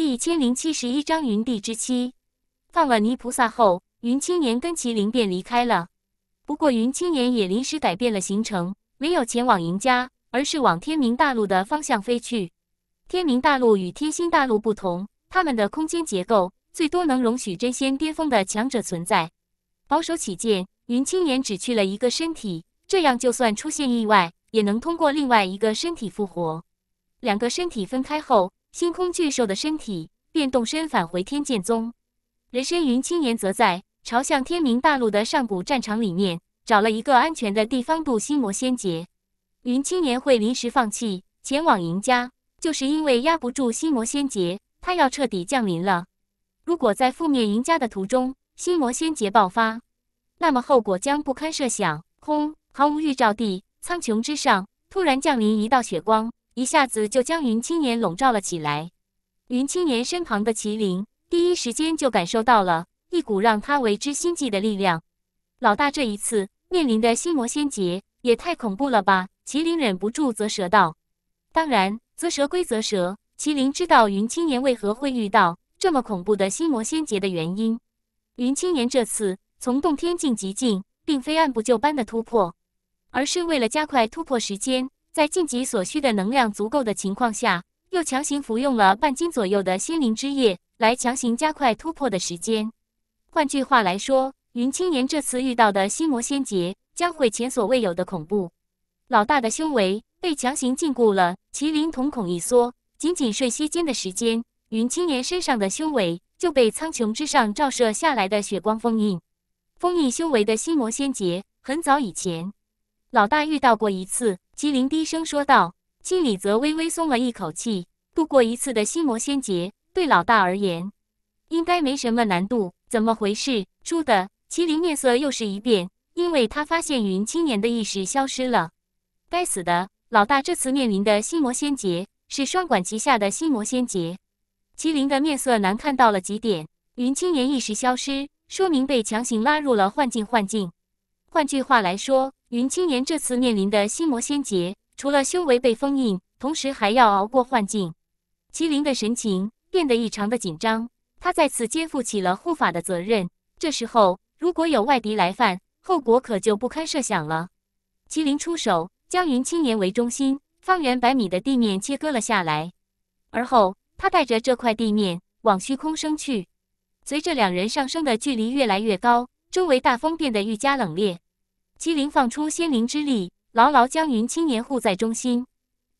第一千零七十一章云帝之妻放了泥菩萨后，云青年跟麒麟便离开了。不过，云青年也临时改变了行程，没有前往赢家，而是往天明大陆的方向飞去。天明大陆与天星大陆不同，他们的空间结构最多能容许真仙巅峰的强者存在。保守起见，云青年只去了一个身体，这样就算出现意外，也能通过另外一个身体复活。两个身体分开后。星空巨兽的身体便动身返回天剑宗，人参云青年则在朝向天明大陆的上古战场里面找了一个安全的地方渡心魔仙劫。云青年会临时放弃前往赢家，就是因为压不住心魔仙劫，他要彻底降临了。如果在覆灭赢家的途中，心魔仙劫爆发，那么后果将不堪设想。空毫无预兆地，苍穹之上突然降临一道血光。一下子就将云青年笼罩了起来。云青年身旁的麒麟第一时间就感受到了一股让他为之心悸的力量。老大这一次面临的心魔仙劫也太恐怖了吧？麒麟忍不住啧舌道。当然，啧舌归啧舌，麒麟知道云青年为何会遇到这么恐怖的心魔仙劫的原因。云青年这次从洞天境极境，并非按部就班的突破，而是为了加快突破时间。在晋级所需的能量足够的情况下，又强行服用了半斤左右的心灵之液，来强行加快突破的时间。换句话来说，云青岩这次遇到的心魔仙劫将会前所未有的恐怖。老大的修为被强行禁锢了，麒麟瞳孔一缩，仅仅瞬息间的时间，云青岩身上的修为就被苍穹之上照射下来的血光封印，封印修为的心魔仙劫，很早以前老大遇到过一次。麒麟低声说道，心里则微微松了一口气。度过一次的心魔仙劫，对老大而言，应该没什么难度。怎么回事？出的麒麟面色又是一变，因为他发现云青年的意识消失了。该死的，老大这次面临的心魔仙劫是双管齐下的心魔仙劫。麒麟的面色难看到了极点。云青年意识消失，说明被强行拉入了幻境。幻境，换句话来说。云青年这次面临的心魔仙劫，除了修为被封印，同时还要熬过幻境。麒麟的神情变得异常的紧张，他再次肩负起了护法的责任。这时候，如果有外敌来犯，后果可就不堪设想了。麒麟出手，将云青年为中心，方圆百米的地面切割了下来，而后他带着这块地面往虚空升去。随着两人上升的距离越来越高，周围大风变得愈加冷冽。麒麟放出仙灵之力，牢牢将云青年护在中心。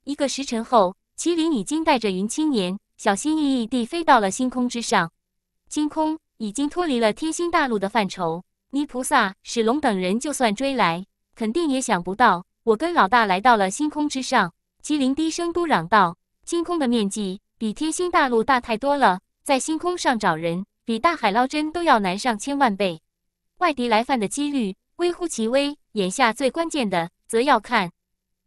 一个时辰后，麒麟已经带着云青年小心翼翼地飞到了星空之上。星空已经脱离了天星大陆的范畴，泥菩萨、史龙等人就算追来，肯定也想不到我跟老大来到了星空之上。麒麟低声嘟嚷道：“星空的面积比天星大陆大太多了，在星空上找人，比大海捞针都要难上千万倍。外敌来犯的几率……”微乎其微，眼下最关键的，则要看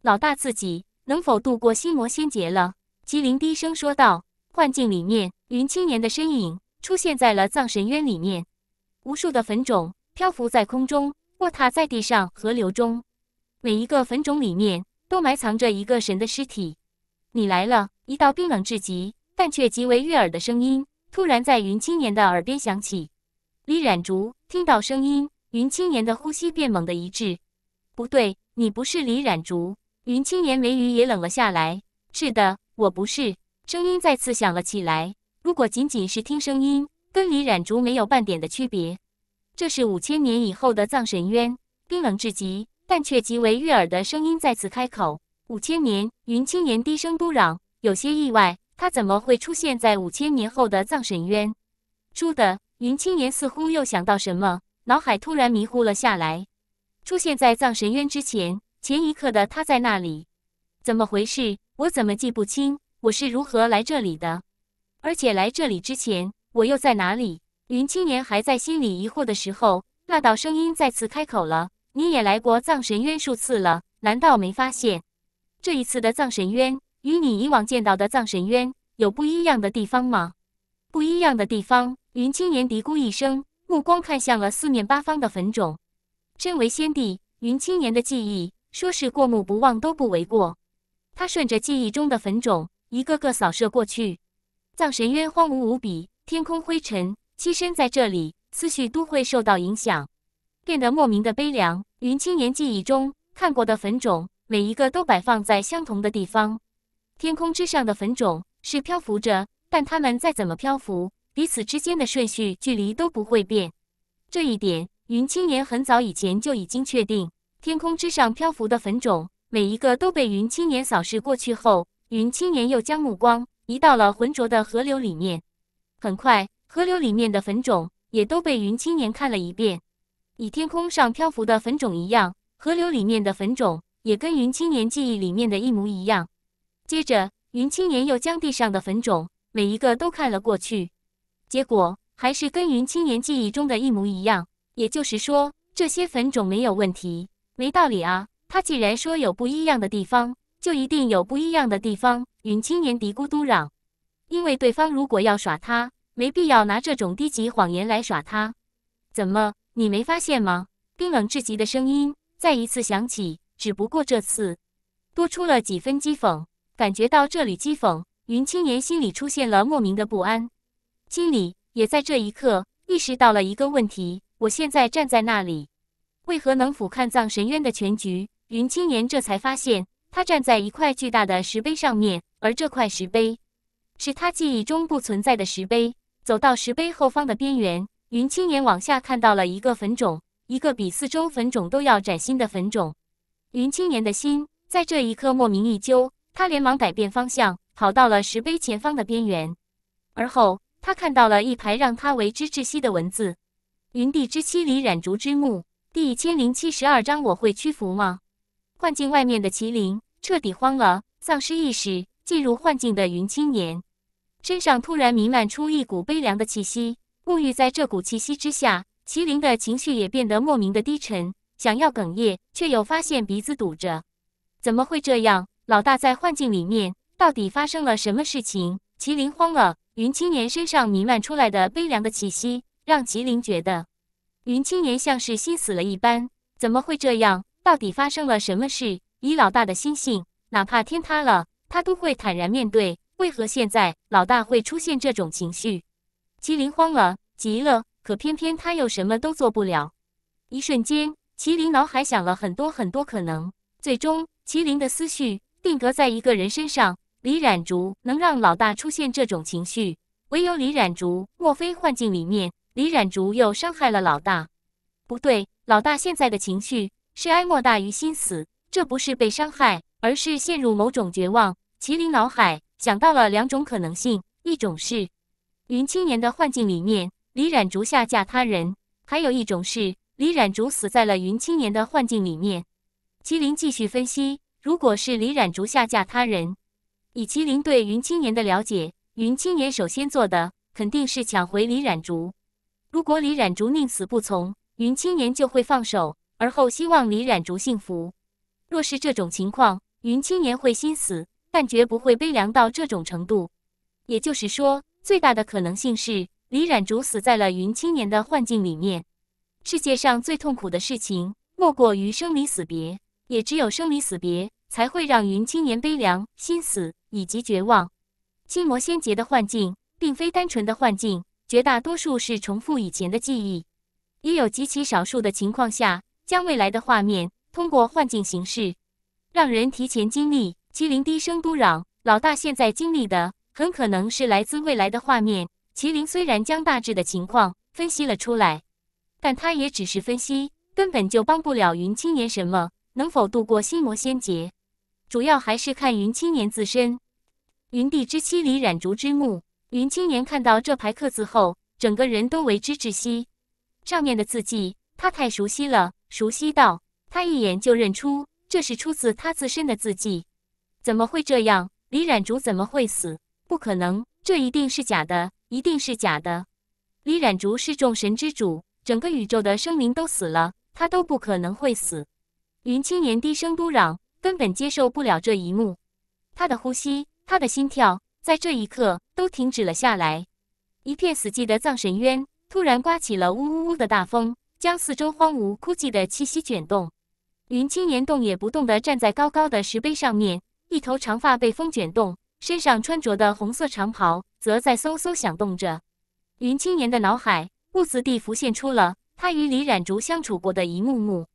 老大自己能否度过心魔仙劫了。麒麟低声说道。幻境里面，云青年的身影出现在了葬神渊里面，无数的坟冢漂浮在空中，卧榻在地上、河流中，每一个坟冢里面都埋藏着一个神的尸体。你来了，一道冰冷至极，但却极为悦耳的声音突然在云青年的耳边响起。李染竹听到声音。云青岩的呼吸变猛的一滞，不对，你不是李染竹。云青岩眉宇也冷了下来。是的，我不是。声音再次响了起来。如果仅仅是听声音，跟李染竹没有半点的区别。这是五千年以后的葬神渊，冰冷至极，但却极为悦耳的声音再次开口。五千年，云青岩低声嘟囔，有些意外，他怎么会出现在五千年后的葬神渊？出的，云青岩似乎又想到什么。脑海突然迷糊了下来，出现在葬神渊之前，前一刻的他在那里，怎么回事？我怎么记不清我是如何来这里的？而且来这里之前，我又在哪里？云青年还在心里疑惑的时候，那道声音再次开口了：“你也来过葬神渊数次了，难道没发现这一次的葬神渊与你以往见到的葬神渊有不一样的地方吗？”不一样的地方，云青年嘀咕一声。目光看向了四面八方的坟冢。身为先帝云青岩的记忆，说是过目不忘都不为过。他顺着记忆中的坟冢一个个扫射过去。葬神渊荒芜无比，天空灰尘，栖身在这里，思绪都会受到影响，变得莫名的悲凉。云青岩记忆中看过的坟冢，每一个都摆放在相同的地方。天空之上的坟冢是漂浮着，但它们再怎么漂浮。彼此之间的顺序、距离都不会变，这一点云青年很早以前就已经确定。天空之上漂浮的粉种，每一个都被云青年扫视过去后，云青年又将目光移到了浑浊的河流里面。很快，河流里面的粉种也都被云青年看了一遍，与天空上漂浮的粉种一样，河流里面的粉种也跟云青年记忆里面的一模一样。接着，云青年又将地上的粉种每一个都看了过去。结果还是跟云青年记忆中的一模一样，也就是说这些粉种没有问题，没道理啊！他既然说有不一样的地方，就一定有不一样的地方。云青年嘀咕嘟嚷，因为对方如果要耍他，没必要拿这种低级谎言来耍他。怎么，你没发现吗？冰冷至极的声音再一次响起，只不过这次多出了几分讥讽。感觉到这里讥讽，云青年心里出现了莫名的不安。经理也在这一刻意识到了一个问题：我现在站在那里，为何能俯瞰葬神渊的全局？云青年这才发现，他站在一块巨大的石碑上面，而这块石碑是他记忆中不存在的石碑。走到石碑后方的边缘，云青年往下看到了一个坟冢，一个比四周坟冢都要崭新的坟冢。云青年的心在这一刻莫名一揪，他连忙改变方向，跑到了石碑前方的边缘，而后。他看到了一排让他为之窒息的文字，《云帝之妻》里染竹之墓，第一千零七十二章，我会屈服吗？幻境外面的麒麟彻底慌了，丧失意识，进入幻境的云青年身上突然弥漫出一股悲凉的气息，沐浴在这股气息之下，麒麟的情绪也变得莫名的低沉，想要哽咽，却又发现鼻子堵着，怎么会这样？老大在幻境里面到底发生了什么事情？麒麟慌了。云青年身上弥漫出来的悲凉的气息，让麒麟觉得云青年像是心死了一般。怎么会这样？到底发生了什么事？以老大的心性，哪怕天塌了，他都会坦然面对。为何现在老大会出现这种情绪？麒麟慌了，急了，可偏偏他又什么都做不了。一瞬间，麒麟脑海想了很多很多可能，最终麒麟的思绪定格在一个人身上。李染竹能让老大出现这种情绪，唯有李染竹。莫非幻境里面，李染竹又伤害了老大？不对，老大现在的情绪是哀莫大于心死，这不是被伤害，而是陷入某种绝望。麒麟脑海想到了两种可能性：一种是云青年的幻境里面，李染竹下嫁他人；还有一种是李染竹死在了云青年的幻境里面。麒麟继续分析：如果是李染竹下嫁他人。以麒麟对云青年的了解，云青年首先做的肯定是抢回李染竹。如果李染竹宁死不从，云青年就会放手，而后希望李染竹幸福。若是这种情况，云青年会心死，但绝不会悲凉到这种程度。也就是说，最大的可能性是李染竹死在了云青年的幻境里面。世界上最痛苦的事情莫过于生离死别，也只有生离死别才会让云青年悲凉心死。以及绝望，心魔仙劫的幻境并非单纯的幻境，绝大多数是重复以前的记忆，也有极其少数的情况下，将未来的画面通过幻境形式，让人提前经历。麒麟低声嘟嚷：“老大现在经历的，很可能是来自未来的画面。”麒麟虽然将大致的情况分析了出来，但他也只是分析，根本就帮不了云青年什么。能否度过心魔仙劫，主要还是看云青年自身。云帝之妻李染竹之墓，云青年看到这排刻字后，整个人都为之窒息。上面的字迹，他太熟悉了，熟悉到他一眼就认出，这是出自他自身的字迹。怎么会这样？李染竹怎么会死？不可能，这一定是假的，一定是假的。李染竹是众神之主，整个宇宙的生灵都死了，他都不可能会死。云青年低声嘟嚷，根本接受不了这一幕，他的呼吸。他的心跳在这一刻都停止了下来，一片死寂的葬神渊突然刮起了呜呜呜的大风，将四周荒芜枯寂的气息卷动。云青年动也不动地站在高高的石碑上面，一头长发被风卷动，身上穿着的红色长袍则在嗖嗖响动着。云青年的脑海兀自地浮现出了他与李染竹相处过的一幕幕：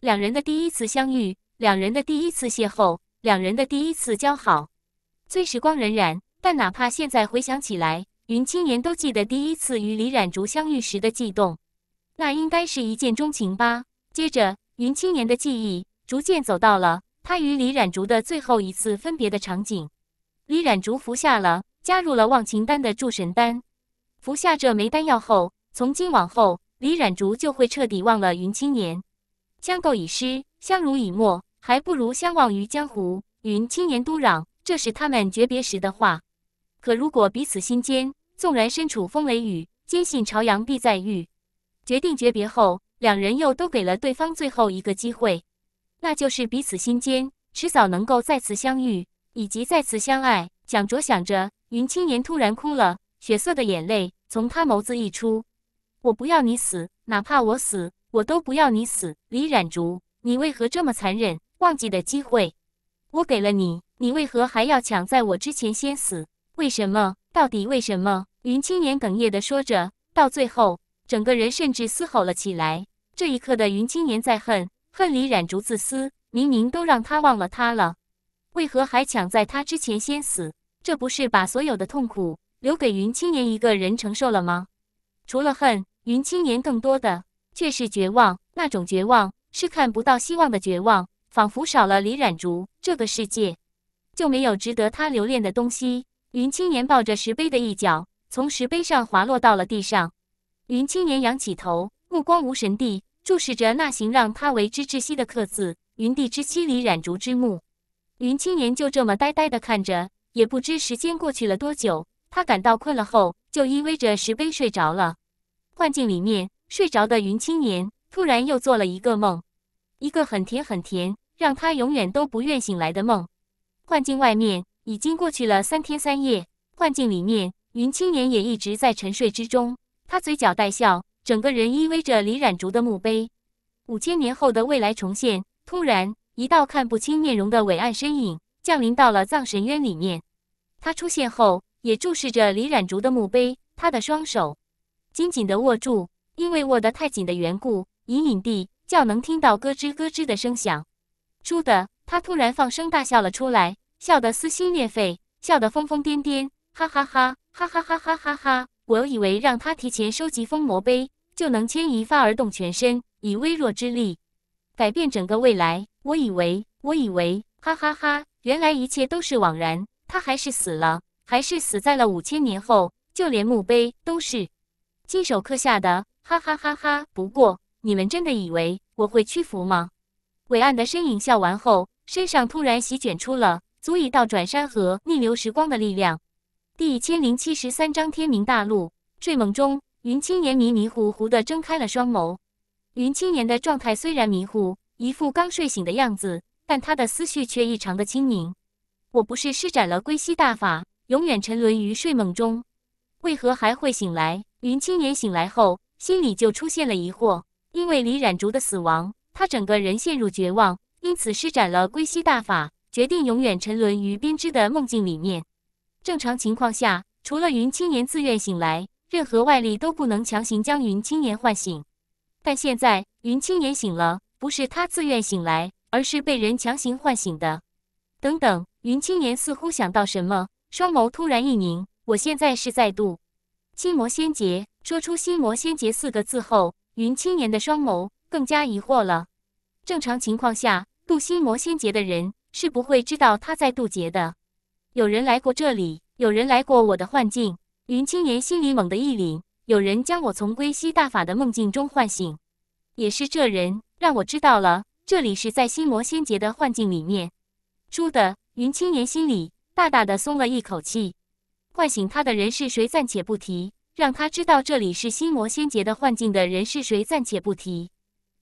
两人的第一次相遇，两人的第一次邂逅，两人的第一次交好。虽时光荏苒，但哪怕现在回想起来，云青年都记得第一次与李染竹相遇时的悸动，那应该是一见钟情吧。接着，云青年的记忆逐渐走到了他与李染竹的最后一次分别的场景。李染竹服下了加入了忘情丹的祝神丹，服下这枚丹药后，从今往后，李染竹就会彻底忘了云青年。相够已失，相濡以沫，还不如相忘于江湖。云青年嘟囔。这是他们诀别时的话。可如果彼此心间纵然身处风雷雨，坚信朝阳必再遇。决定诀别后，两人又都给了对方最后一个机会，那就是彼此心间迟早能够再次相遇，以及再次相爱。蒋卓想着，云青岩突然哭了，血色的眼泪从他眸子溢出。我不要你死，哪怕我死，我都不要你死。李染竹，你为何这么残忍？忘记的机会。我给了你，你为何还要抢在我之前先死？为什么？到底为什么？云青年哽咽地说着，到最后，整个人甚至嘶吼了起来。这一刻的云青年在恨，恨李染竹自私，明明都让他忘了他了，为何还抢在他之前先死？这不是把所有的痛苦留给云青年一个人承受了吗？除了恨，云青年更多的却是绝望，那种绝望是看不到希望的绝望。仿佛少了李染竹，这个世界就没有值得他留恋的东西。云青年抱着石碑的一角，从石碑上滑落到了地上。云青年仰起头，目光无神地注视着那行让他为之窒息的刻字：“云帝之妻李染竹之墓。”云青年就这么呆呆的看着，也不知时间过去了多久。他感到困了后，就依偎着石碑睡着了。幻境里面睡着的云青年，突然又做了一个梦，一个很甜很甜。让他永远都不愿醒来的梦，幻境外面已经过去了三天三夜，幻境里面云青年也一直在沉睡之中，他嘴角带笑，整个人依偎着李染竹的墓碑。五千年后的未来重现，突然一道看不清面容的伟岸身影降临到了葬神渊里面，他出现后也注视着李染竹的墓碑，他的双手紧紧地握住，因为握得太紧的缘故，隐隐地叫能听到咯吱咯吱的声响。输的他突然放声大笑了出来，笑得撕心裂肺，笑得疯疯癫癫，哈哈哈哈哈哈哈哈哈哈！我以为让他提前收集封魔碑，就能牵一发而动全身，以微弱之力改变整个未来。我以为，我以为，哈哈哈！原来一切都是枉然，他还是死了，还是死在了五千年后，就连墓碑都是亲手刻下的，哈哈哈哈！不过，你们真的以为我会屈服吗？伟岸的身影笑完后，身上突然席卷出了足以倒转山河、逆流时光的力量。第一千零七十三章天明大陆。睡梦中，云青年迷迷糊糊地睁开了双眸。云青年的状态虽然迷糊，一副刚睡醒的样子，但他的思绪却异常的清明。我不是施展了归西大法，永远沉沦于睡梦中，为何还会醒来？云青年醒来后，心里就出现了疑惑，因为李染竹的死亡。他整个人陷入绝望，因此施展了归西大法，决定永远沉沦于编织的梦境里面。正常情况下，除了云青年自愿醒来，任何外力都不能强行将云青年唤醒。但现在，云青年醒了，不是他自愿醒来，而是被人强行唤醒的。等等，云青年似乎想到什么，双眸突然一凝。我现在是在渡心魔仙劫。说出“心魔仙劫”四个字后，云青年的双眸。更加疑惑了。正常情况下，渡心魔仙劫的人是不会知道他在渡劫的。有人来过这里，有人来过我的幻境。云青岩心里猛地一凛：有人将我从归西大法的梦境中唤醒，也是这人让我知道了这里是在心魔仙劫的幻境里面。舒的，云青岩心里大大的松了一口气。唤醒他的人是谁暂且不提，让他知道这里是心魔仙劫的幻境的人是谁暂且不提。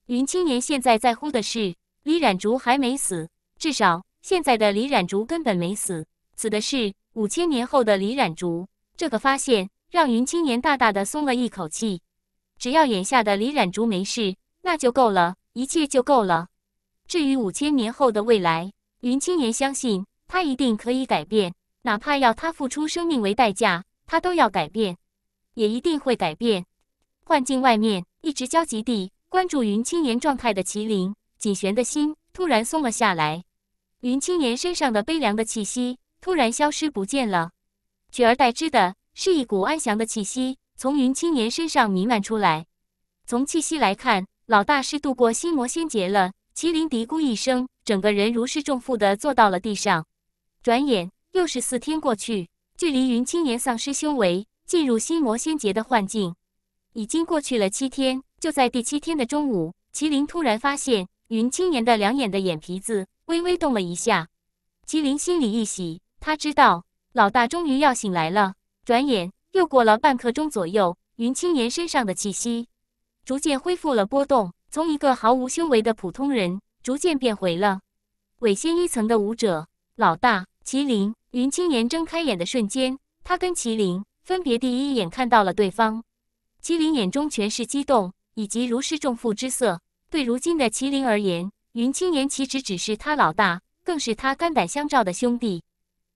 云青年现在在乎的是李染竹还没死，至少现在的李染竹根本没死，死的是五千年后的李染竹。这个发现让云青年大大的松了一口气，只要眼下的李染竹没事，那就够了，一切就够了。至于五千年后的未来，云青年相信他一定可以改变，哪怕要他付出生命为代价，他都要改变，也一定会改变。幻境外面一直焦急地。关注云青岩状态的麒麟锦玄的心突然松了下来，云青岩身上的悲凉的气息突然消失不见了，取而代之的是一股安详的气息从云青岩身上弥漫出来。从气息来看，老大是度过心魔仙劫了。麒麟嘀咕一声，整个人如释重负的坐到了地上。转眼又是四天过去，距离云青岩丧失修为进入心魔仙劫的幻境已经过去了七天。就在第七天的中午，麒麟突然发现云青岩的两眼的眼皮子微微动了一下，麒麟心里一喜，他知道老大终于要醒来了。转眼又过了半刻钟左右，云青岩身上的气息逐渐恢复了波动，从一个毫无修为的普通人逐渐变回了伪仙一层的武者。老大麒麟，云青岩睁开眼的瞬间，他跟麒麟分别第一眼看到了对方，麒麟眼中全是激动。以及如释重负之色，对如今的麒麟而言，云青岩岂止只是他老大，更是他肝胆相照的兄弟。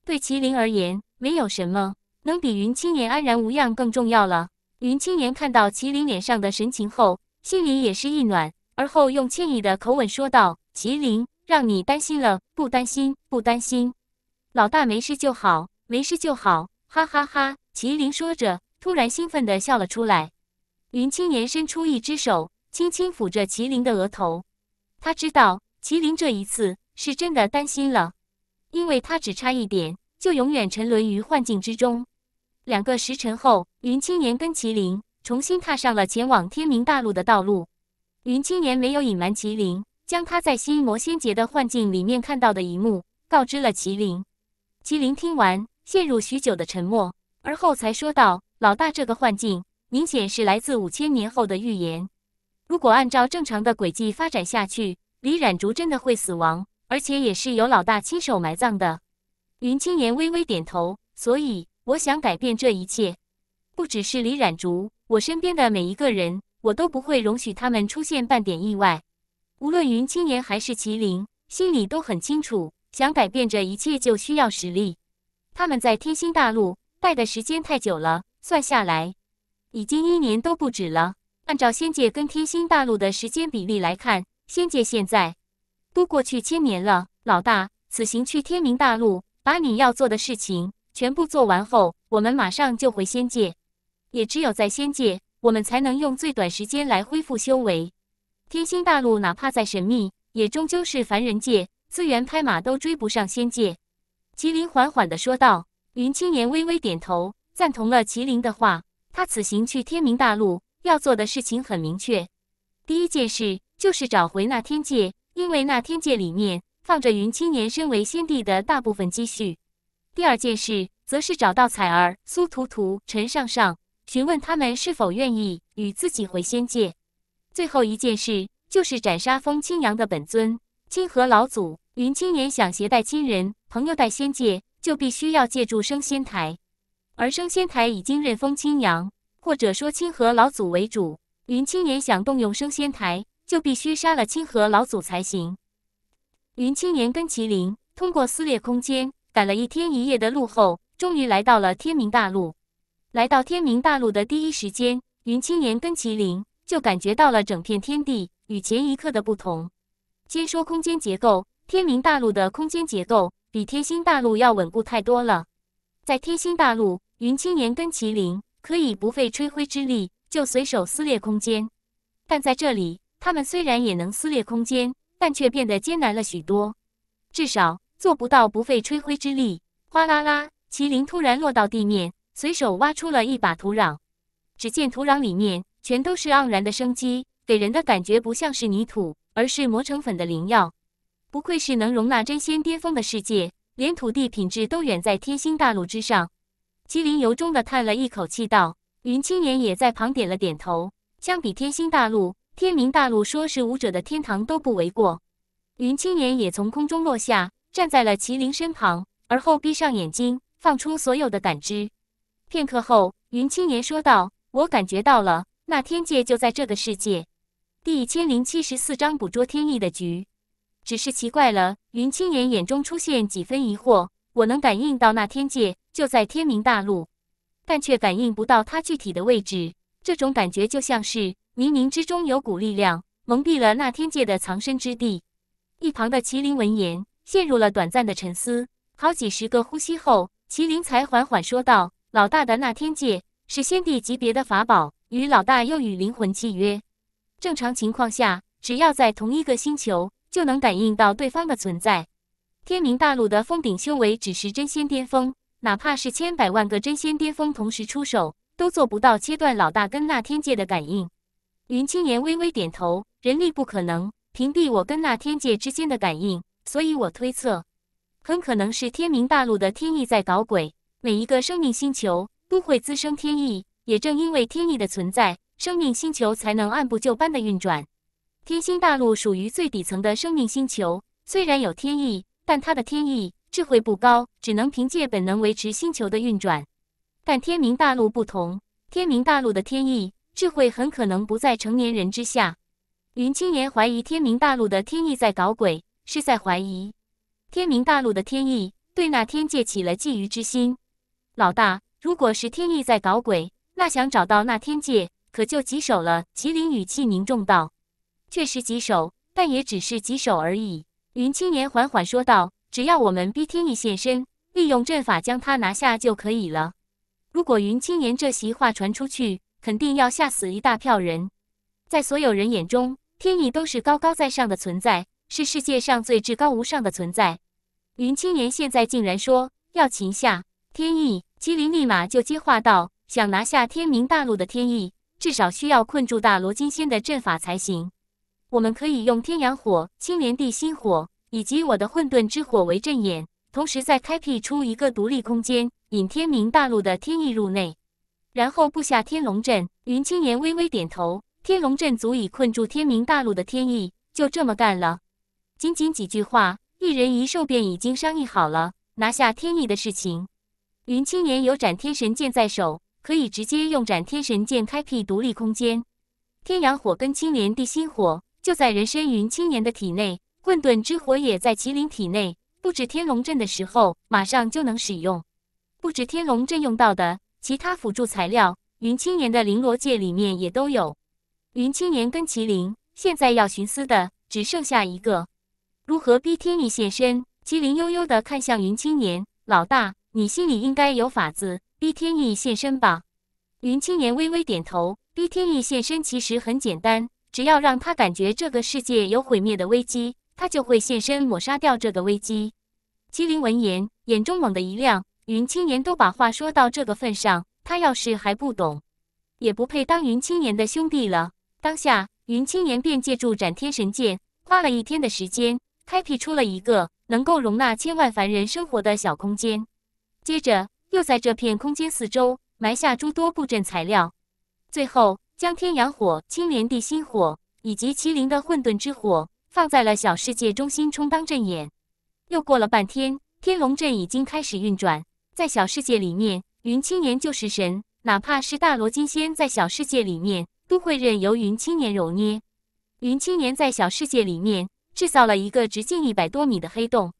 对麒麟而言，没有什么能比云青岩安然无恙更重要了。云青岩看到麒麟脸上的神情后，心里也是一暖，而后用歉意的口吻说道：“麒麟，让你担心了，不担心，不担心，老大没事就好，没事就好。”哈哈哈！麒麟说着，突然兴奋的笑了出来。云青年伸出一只手，轻轻抚着麒麟的额头。他知道麒麟这一次是真的担心了，因为他只差一点就永远沉沦于幻境之中。两个时辰后，云青年跟麒麟重新踏上了前往天明大陆的道路。云青年没有隐瞒麒麟，将他在新魔仙节的幻境里面看到的一幕告知了麒麟。麒麟听完，陷入许久的沉默，而后才说道：“老大，这个幻境。”明显是来自五千年后的预言。如果按照正常的轨迹发展下去，李染竹真的会死亡，而且也是由老大亲手埋葬的。云青言微微点头，所以我想改变这一切，不只是李染竹，我身边的每一个人，我都不会容许他们出现半点意外。无论云青言还是麒麟，心里都很清楚，想改变这一切就需要实力。他们在天心大陆待的时间太久了，算下来。已经一年都不止了。按照仙界跟天星大陆的时间比例来看，仙界现在都过去千年了。老大，此行去天明大陆，把你要做的事情全部做完后，我们马上就回仙界。也只有在仙界，我们才能用最短时间来恢复修为。天星大陆哪怕再神秘，也终究是凡人界，资源拍马都追不上仙界。麒麟缓缓地说道。云青年微微点头，赞同了麒麟的话。他此行去天明大陆要做的事情很明确，第一件事就是找回那天界，因为那天界里面放着云青年身为先帝的大部分积蓄；第二件事则是找到彩儿、苏图图、陈尚尚，询问他们是否愿意与自己回仙界；最后一件事就是斩杀风清扬的本尊清河老祖。云青年想携带亲人朋友带仙界，就必须要借助升仙台。而升仙台已经任风清阳，或者说清河老祖为主。云青年想动用升仙台，就必须杀了清河老祖才行。云青年跟麒麟通过撕裂空间，赶了一天一夜的路后，终于来到了天明大陆。来到天明大陆的第一时间，云青年跟麒麟就感觉到了整片天地与前一刻的不同。先说空间结构，天明大陆的空间结构比天星大陆要稳固太多了。在天星大陆。云青年跟麒麟可以不费吹灰之力就随手撕裂空间，但在这里，他们虽然也能撕裂空间，但却变得艰难了许多，至少做不到不费吹灰之力。哗啦啦，麒麟突然落到地面，随手挖出了一把土壤，只见土壤里面全都是盎然的生机，给人的感觉不像是泥土，而是磨成粉的灵药。不愧是能容纳真仙巅峰的世界，连土地品质都远在天星大陆之上。麒麟由衷的叹了一口气，道：“云青年也在旁点了点头。相比天星大陆，天明大陆说是武者的天堂都不为过。”云青年也从空中落下，站在了麒麟身旁，而后闭上眼睛，放出所有的感知。片刻后，云青年说道：“我感觉到了，那天界就在这个世界。”第一千零七十四章捕捉天意的局。只是奇怪了，云青年眼中出现几分疑惑：“我能感应到那天界。”就在天明大陆，但却感应不到他具体的位置。这种感觉就像是冥冥之中有股力量蒙蔽了那天界的藏身之地。一旁的麒麟闻言陷入了短暂的沉思，好几十个呼吸后，麒麟才缓缓说道：“老大的那天界是先帝级别的法宝，与老大又与灵魂契约。正常情况下，只要在同一个星球，就能感应到对方的存在。天明大陆的封顶修为只是真仙巅峰。”哪怕是千百万个真仙巅峰同时出手，都做不到切断老大跟那天界的感应。云青言微微点头，人力不可能屏蔽我跟那天界之间的感应，所以我推测，很可能是天明大陆的天意在搞鬼。每一个生命星球都会滋生天意，也正因为天意的存在，生命星球才能按部就班的运转。天星大陆属于最底层的生命星球，虽然有天意，但它的天意。智慧不高，只能凭借本能维持星球的运转。但天明大陆不同，天明大陆的天意智慧很可能不在成年人之下。云青年怀疑天明大陆的天意在搞鬼，是在怀疑天明大陆的天意对那天界起了觊觎之心。老大，如果是天意在搞鬼，那想找到那天界可就棘手了。麒麟语气凝重道：“确实棘手，但也只是棘手而已。”云青年缓缓说道。只要我们逼天意现身，利用阵法将他拿下就可以了。如果云青言这席话传出去，肯定要吓死一大票人。在所有人眼中，天意都是高高在上的存在，是世界上最至高无上的存在。云青言现在竟然说要擒下天意，麒麟立马就接话道：“想拿下天明大陆的天意，至少需要困住大罗金仙的阵法才行。我们可以用天阳火、青莲地心火。”以及我的混沌之火为阵眼，同时再开辟出一个独立空间，引天明大陆的天意入内，然后布下天龙阵。云青岩微微点头，天龙阵足以困住天明大陆的天意，就这么干了。仅仅几句话，一人一兽便已经商议好了拿下天意的事情。云青岩有斩天神剑在手，可以直接用斩天神剑开辟独立空间。天阳火跟青莲地心火就在人身云青岩的体内。混沌之火也在麒麟体内，布置天龙阵的时候马上就能使用。布置天龙阵用到的其他辅助材料，云青年的绫罗界里面也都有。云青年跟麒麟现在要寻思的只剩下一个：如何逼天意现身。麒麟悠悠的看向云青年，老大，你心里应该有法子逼天意现身吧？云青年微微点头。逼天意现身其实很简单，只要让他感觉这个世界有毁灭的危机。他就会现身，抹杀掉这个危机。麒麟闻言，眼中猛地一亮。云青岩都把话说到这个份上，他要是还不懂，也不配当云青岩的兄弟了。当下，云青岩便借助斩天神剑，花了一天的时间，开辟出了一个能够容纳千万凡人生活的小空间。接着，又在这片空间四周埋下诸多布阵材料，最后将天阳火、青莲地心火以及麒麟的混沌之火。放在了小世界中心充当阵眼。又过了半天，天龙阵已经开始运转。在小世界里面，云青年就是神，哪怕是大罗金仙，在小世界里面都会任由云青年揉捏。云青年在小世界里面制造了一个直径一百多米的黑洞，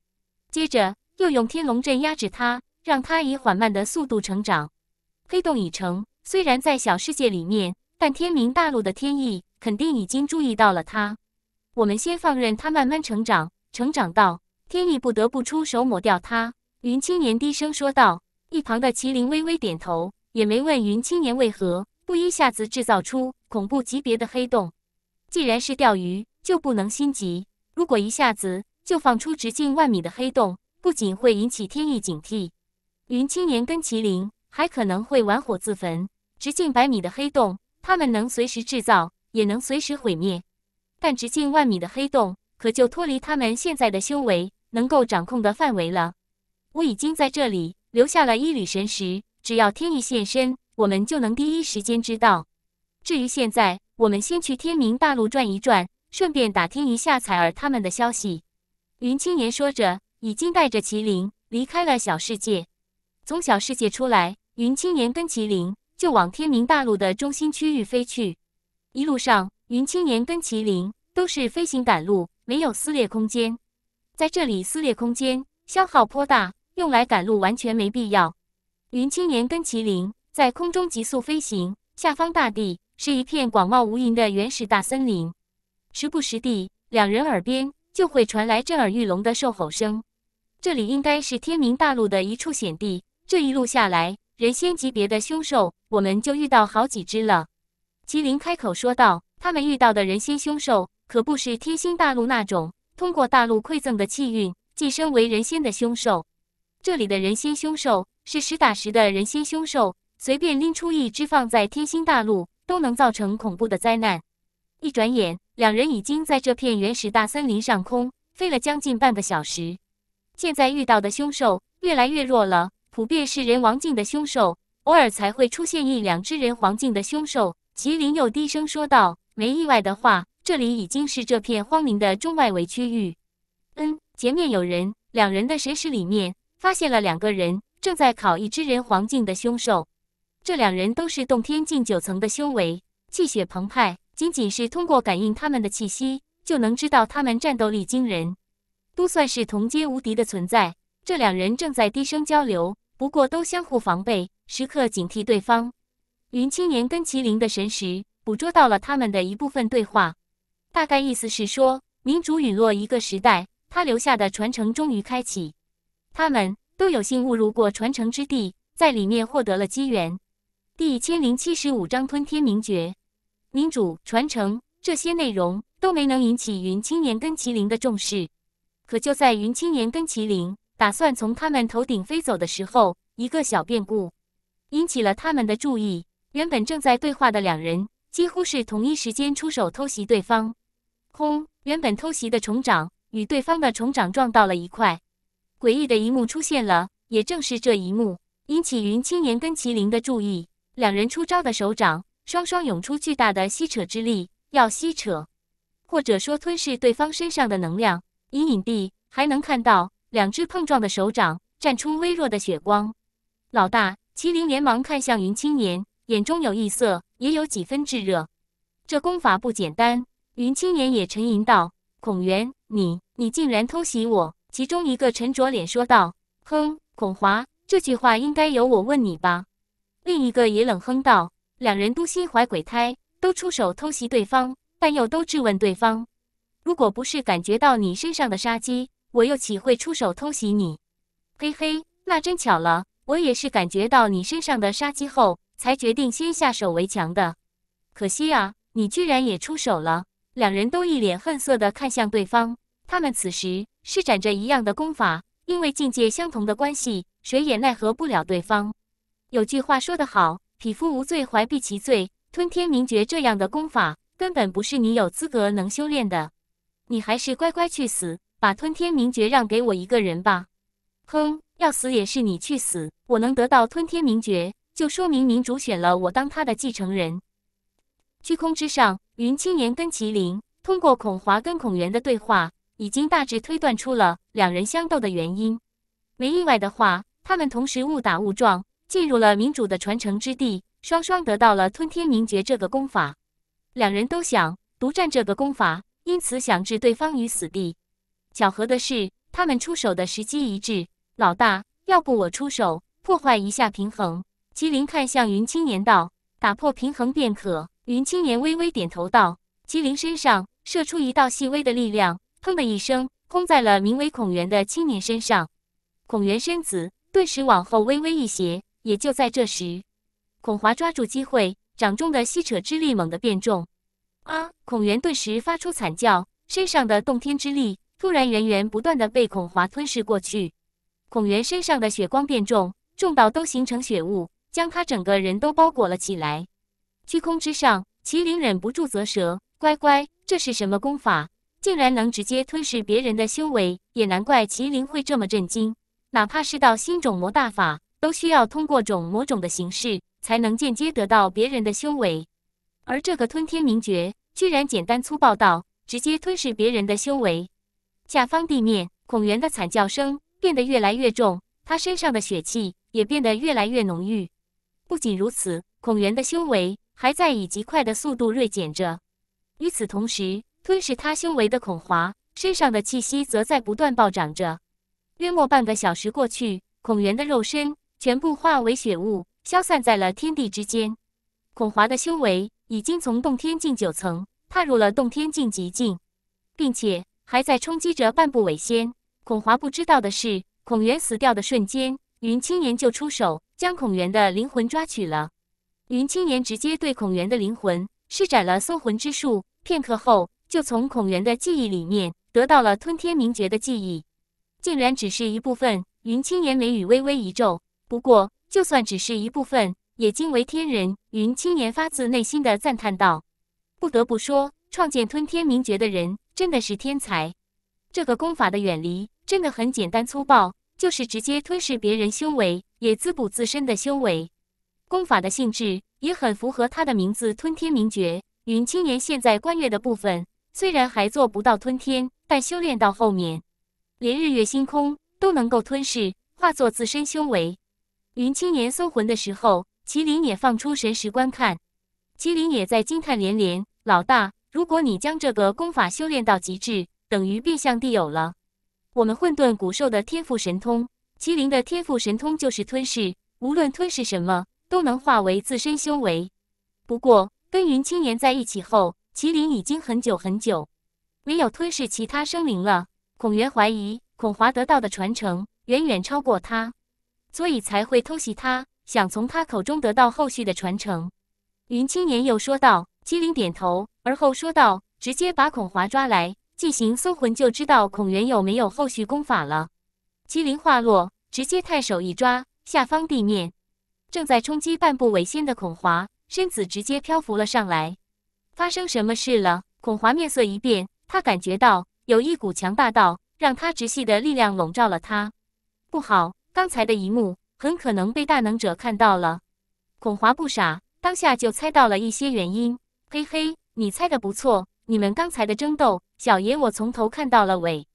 接着又用天龙阵压制他，让他以缓慢的速度成长。黑洞已成，虽然在小世界里面，但天明大陆的天意肯定已经注意到了他。我们先放任他慢慢成长，成长到天意不得不出手抹掉他。云青年低声说道。一旁的麒麟微微点头，也没问云青年为何不一下子制造出恐怖级别的黑洞。既然是钓鱼，就不能心急。如果一下子就放出直径万米的黑洞，不仅会引起天意警惕，云青年跟麒麟还可能会玩火自焚。直径百米的黑洞，他们能随时制造，也能随时毁灭。但直径万米的黑洞，可就脱离他们现在的修为能够掌控的范围了。我已经在这里留下了一缕神识，只要天一现身，我们就能第一时间知道。至于现在，我们先去天明大陆转一转，顺便打听一下彩儿他们的消息。云青年说着，已经带着麒麟离开了小世界。从小世界出来，云青年跟麒麟就往天明大陆的中心区域飞去。一路上。云青年跟麒麟都是飞行赶路，没有撕裂空间，在这里撕裂空间消耗颇大，用来赶路完全没必要。云青年跟麒麟在空中急速飞行，下方大地是一片广袤无垠的原始大森林，时不时地，两人耳边就会传来震耳欲聋的兽吼声。这里应该是天明大陆的一处险地，这一路下来，人仙级别的凶兽我们就遇到好几只了。麒麟开口说道。他们遇到的人仙凶兽可不是天心大陆那种通过大陆馈赠的气运寄生为人仙的凶兽，这里的人仙凶兽是实打实的人仙凶兽，随便拎出一只放在天心大陆都能造成恐怖的灾难。一转眼，两人已经在这片原始大森林上空飞了将近半个小时，现在遇到的凶兽越来越弱了，普遍是人王境的凶兽，偶尔才会出现一两只人黄境的凶兽。麒麟又低声说道。没意外的话，这里已经是这片荒林的中外围区域。嗯，前面有人，两人的神识里面发现了两个人正在烤一只人皇境的凶兽。这两人都是洞天境九层的修为，气血澎湃，仅仅是通过感应他们的气息，就能知道他们战斗力惊人，都算是同阶无敌的存在。这两人正在低声交流，不过都相互防备，时刻警惕对方。云青年跟麒麟的神识。捕捉到了他们的一部分对话，大概意思是说，民主陨落一个时代，他留下的传承终于开启。他们都有幸误入过传承之地，在里面获得了机缘。第一千零七十五章吞天名诀，民主传承这些内容都没能引起云青年跟麒麟的重视。可就在云青年跟麒麟打算从他们头顶飞走的时候，一个小变故引起了他们的注意。原本正在对话的两人。几乎是同一时间出手偷袭对方，轰！原本偷袭的虫掌与对方的虫掌撞到了一块，诡异的一幕出现了。也正是这一幕引起云青年跟麒麟的注意，两人出招的手掌双双涌出巨大的吸扯之力，要吸扯，或者说吞噬对方身上的能量。隐隐地还能看到两只碰撞的手掌绽出微弱的血光。老大，麒麟连忙看向云青年，眼中有异色。也有几分炙热，这功法不简单。云青岩也沉吟道：“孔元，你你竟然偷袭我！”其中一个沉着脸说道：“哼，孔华，这句话应该由我问你吧？”另一个也冷哼道：“两人都心怀鬼胎，都出手偷袭对方，但又都质问对方。如果不是感觉到你身上的杀机，我又岂会出手偷袭你？”嘿嘿，那真巧了，我也是感觉到你身上的杀机后。才决定先下手为强的，可惜啊，你居然也出手了！两人都一脸恨色地看向对方。他们此时施展着一样的功法，因为境界相同的关系，谁也奈何不了对方。有句话说得好：“匹夫无罪，怀璧其罪。”吞天明诀这样的功法根本不是你有资格能修炼的，你还是乖乖去死，把吞天明诀让给我一个人吧。哼，要死也是你去死，我能得到吞天明诀。就说明明主选了我当他的继承人。虚空之上，云青岩跟麒麟通过孔华跟孔元的对话，已经大致推断出了两人相斗的原因。没意外的话，他们同时误打误撞进入了明主的传承之地，双双得到了吞天明诀这个功法。两人都想独占这个功法，因此想置对方于死地。巧合的是，他们出手的时机一致。老大，要不我出手破坏一下平衡？姬麟看向云青年道：“打破平衡便可。”云青年微微点头道：“姬麟身上射出一道细微的力量，砰的一声，轰在了名为孔元的青年身上。孔元身子顿时往后微微一斜。也就在这时，孔华抓住机会，掌中的吸扯之力猛地变重。啊！孔元顿时发出惨叫，身上的洞天之力突然源源不断的被孔华吞噬过去。孔元身上的血光变重，重到都形成血雾。”将他整个人都包裹了起来。虚空之上，麒麟忍不住啧舌：“乖乖，这是什么功法？竟然能直接吞噬别人的修为！也难怪麒麟会这么震惊。哪怕是到新种魔大法，都需要通过种魔种的形式，才能间接得到别人的修为。而这个吞天明诀，居然简单粗暴到直接吞噬别人的修为！”下方地面，孔元的惨叫声变得越来越重，他身上的血气也变得越来越浓郁。不仅如此，孔元的修为还在以极快的速度锐减着。与此同时，吞噬他修为的孔华身上的气息则在不断暴涨着。约莫半个小时过去，孔元的肉身全部化为血雾，消散在了天地之间。孔华的修为已经从洞天境九层踏入了洞天境极境，并且还在冲击着半步伪仙。孔华不知道的是，孔元死掉的瞬间，云青岩就出手。将孔元的灵魂抓取了，云青岩直接对孔元的灵魂施展了搜魂之术，片刻后就从孔元的记忆里面得到了吞天明诀的记忆，竟然只是一部分。云青岩眉宇微微一皱，不过就算只是一部分，也惊为天人。云青岩发自内心的赞叹道：“不得不说，创建吞天明诀的人真的是天才。这个功法的远离真的很简单粗暴，就是直接吞噬别人修为。”也滋补自身的修为，功法的性质也很符合他的名字“吞天明诀”。云青年现在观月的部分虽然还做不到吞天，但修炼到后面，连日月星空都能够吞噬，化作自身修为。云青年搜魂的时候，麒麟也放出神识观看，麒麟也在惊叹连连：“老大，如果你将这个功法修炼到极致，等于变相地有了我们混沌古兽的天赋神通。”麒麟的天赋神通就是吞噬，无论吞噬什么，都能化为自身修为。不过跟云青年在一起后，麒麟已经很久很久没有吞噬其他生灵了。孔元怀疑孔华得到的传承远远超过他，所以才会偷袭他，想从他口中得到后续的传承。云青年又说道，麒麟点头，而后说道：“直接把孔华抓来，进行搜魂，就知道孔元有没有后续功法了。”麒麟话落，直接探手一抓下方地面，正在冲击半步尾仙的孔华身子直接漂浮了上来。发生什么事了？孔华面色一变，他感觉到有一股强大到让他直系的力量笼罩了他。不好，刚才的一幕很可能被大能者看到了。孔华不傻，当下就猜到了一些原因。嘿嘿，你猜的不错，你们刚才的争斗，小爷我从头看到了尾。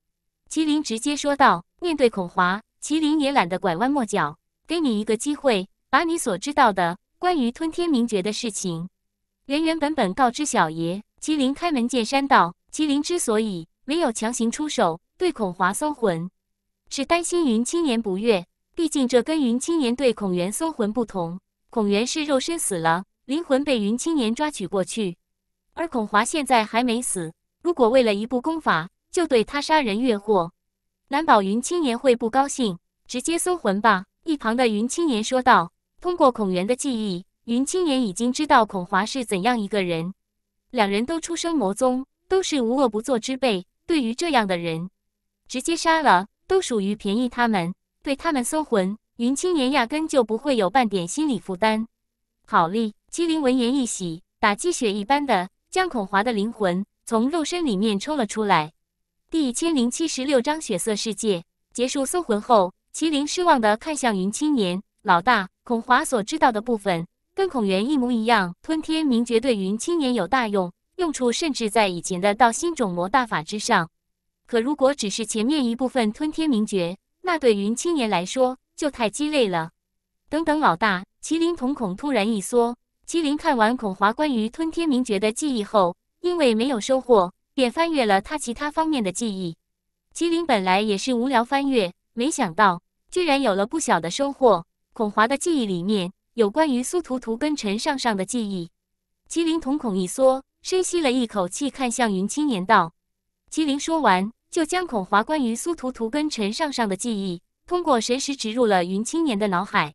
麒麟直接说道。面对孔华，麒麟也懒得拐弯抹角，给你一个机会，把你所知道的关于吞天明诀的事情原原本本告知小爷。麒麟开门见山道：“麒麟之所以没有强行出手对孔华搜魂，是担心云青年不悦。毕竟这跟云青年对孔元搜魂不同，孔元是肉身死了，灵魂被云青年抓取过去，而孔华现在还没死。如果为了一部功法就对他杀人越货。”难保云青岩会不高兴，直接搜魂吧。一旁的云青岩说道：“通过孔元的记忆，云青岩已经知道孔华是怎样一个人。两人都出生魔宗，都是无恶不作之辈。对于这样的人，直接杀了，都属于便宜他们。对他们搜魂，云青岩压根就不会有半点心理负担。”好嘞，麒麟闻言一喜，打鸡血一般的将孔华的灵魂从肉身里面抽了出来。第一千零七十六章血色世界结束搜魂后，麒麟失望的看向云青年。老大孔华所知道的部分，跟孔元一模一样。吞天明诀对云青年有大用，用处甚至在以前的道心种魔大法之上。可如果只是前面一部分吞天明诀，那对云青年来说就太鸡肋了。等等，老大！麒麟瞳孔突然一缩。麒麟看完孔华关于吞天明诀的记忆后，因为没有收获。便翻阅了他其他方面的记忆。麒麟本来也是无聊翻阅，没想到居然有了不小的收获。孔华的记忆里面有关于苏图图跟陈尚尚的记忆。麒麟瞳孔一缩，深吸了一口气，看向云青年道：“麒麟说完，就将孔华关于苏图图跟陈尚尚的记忆通过神识植入了云青年的脑海。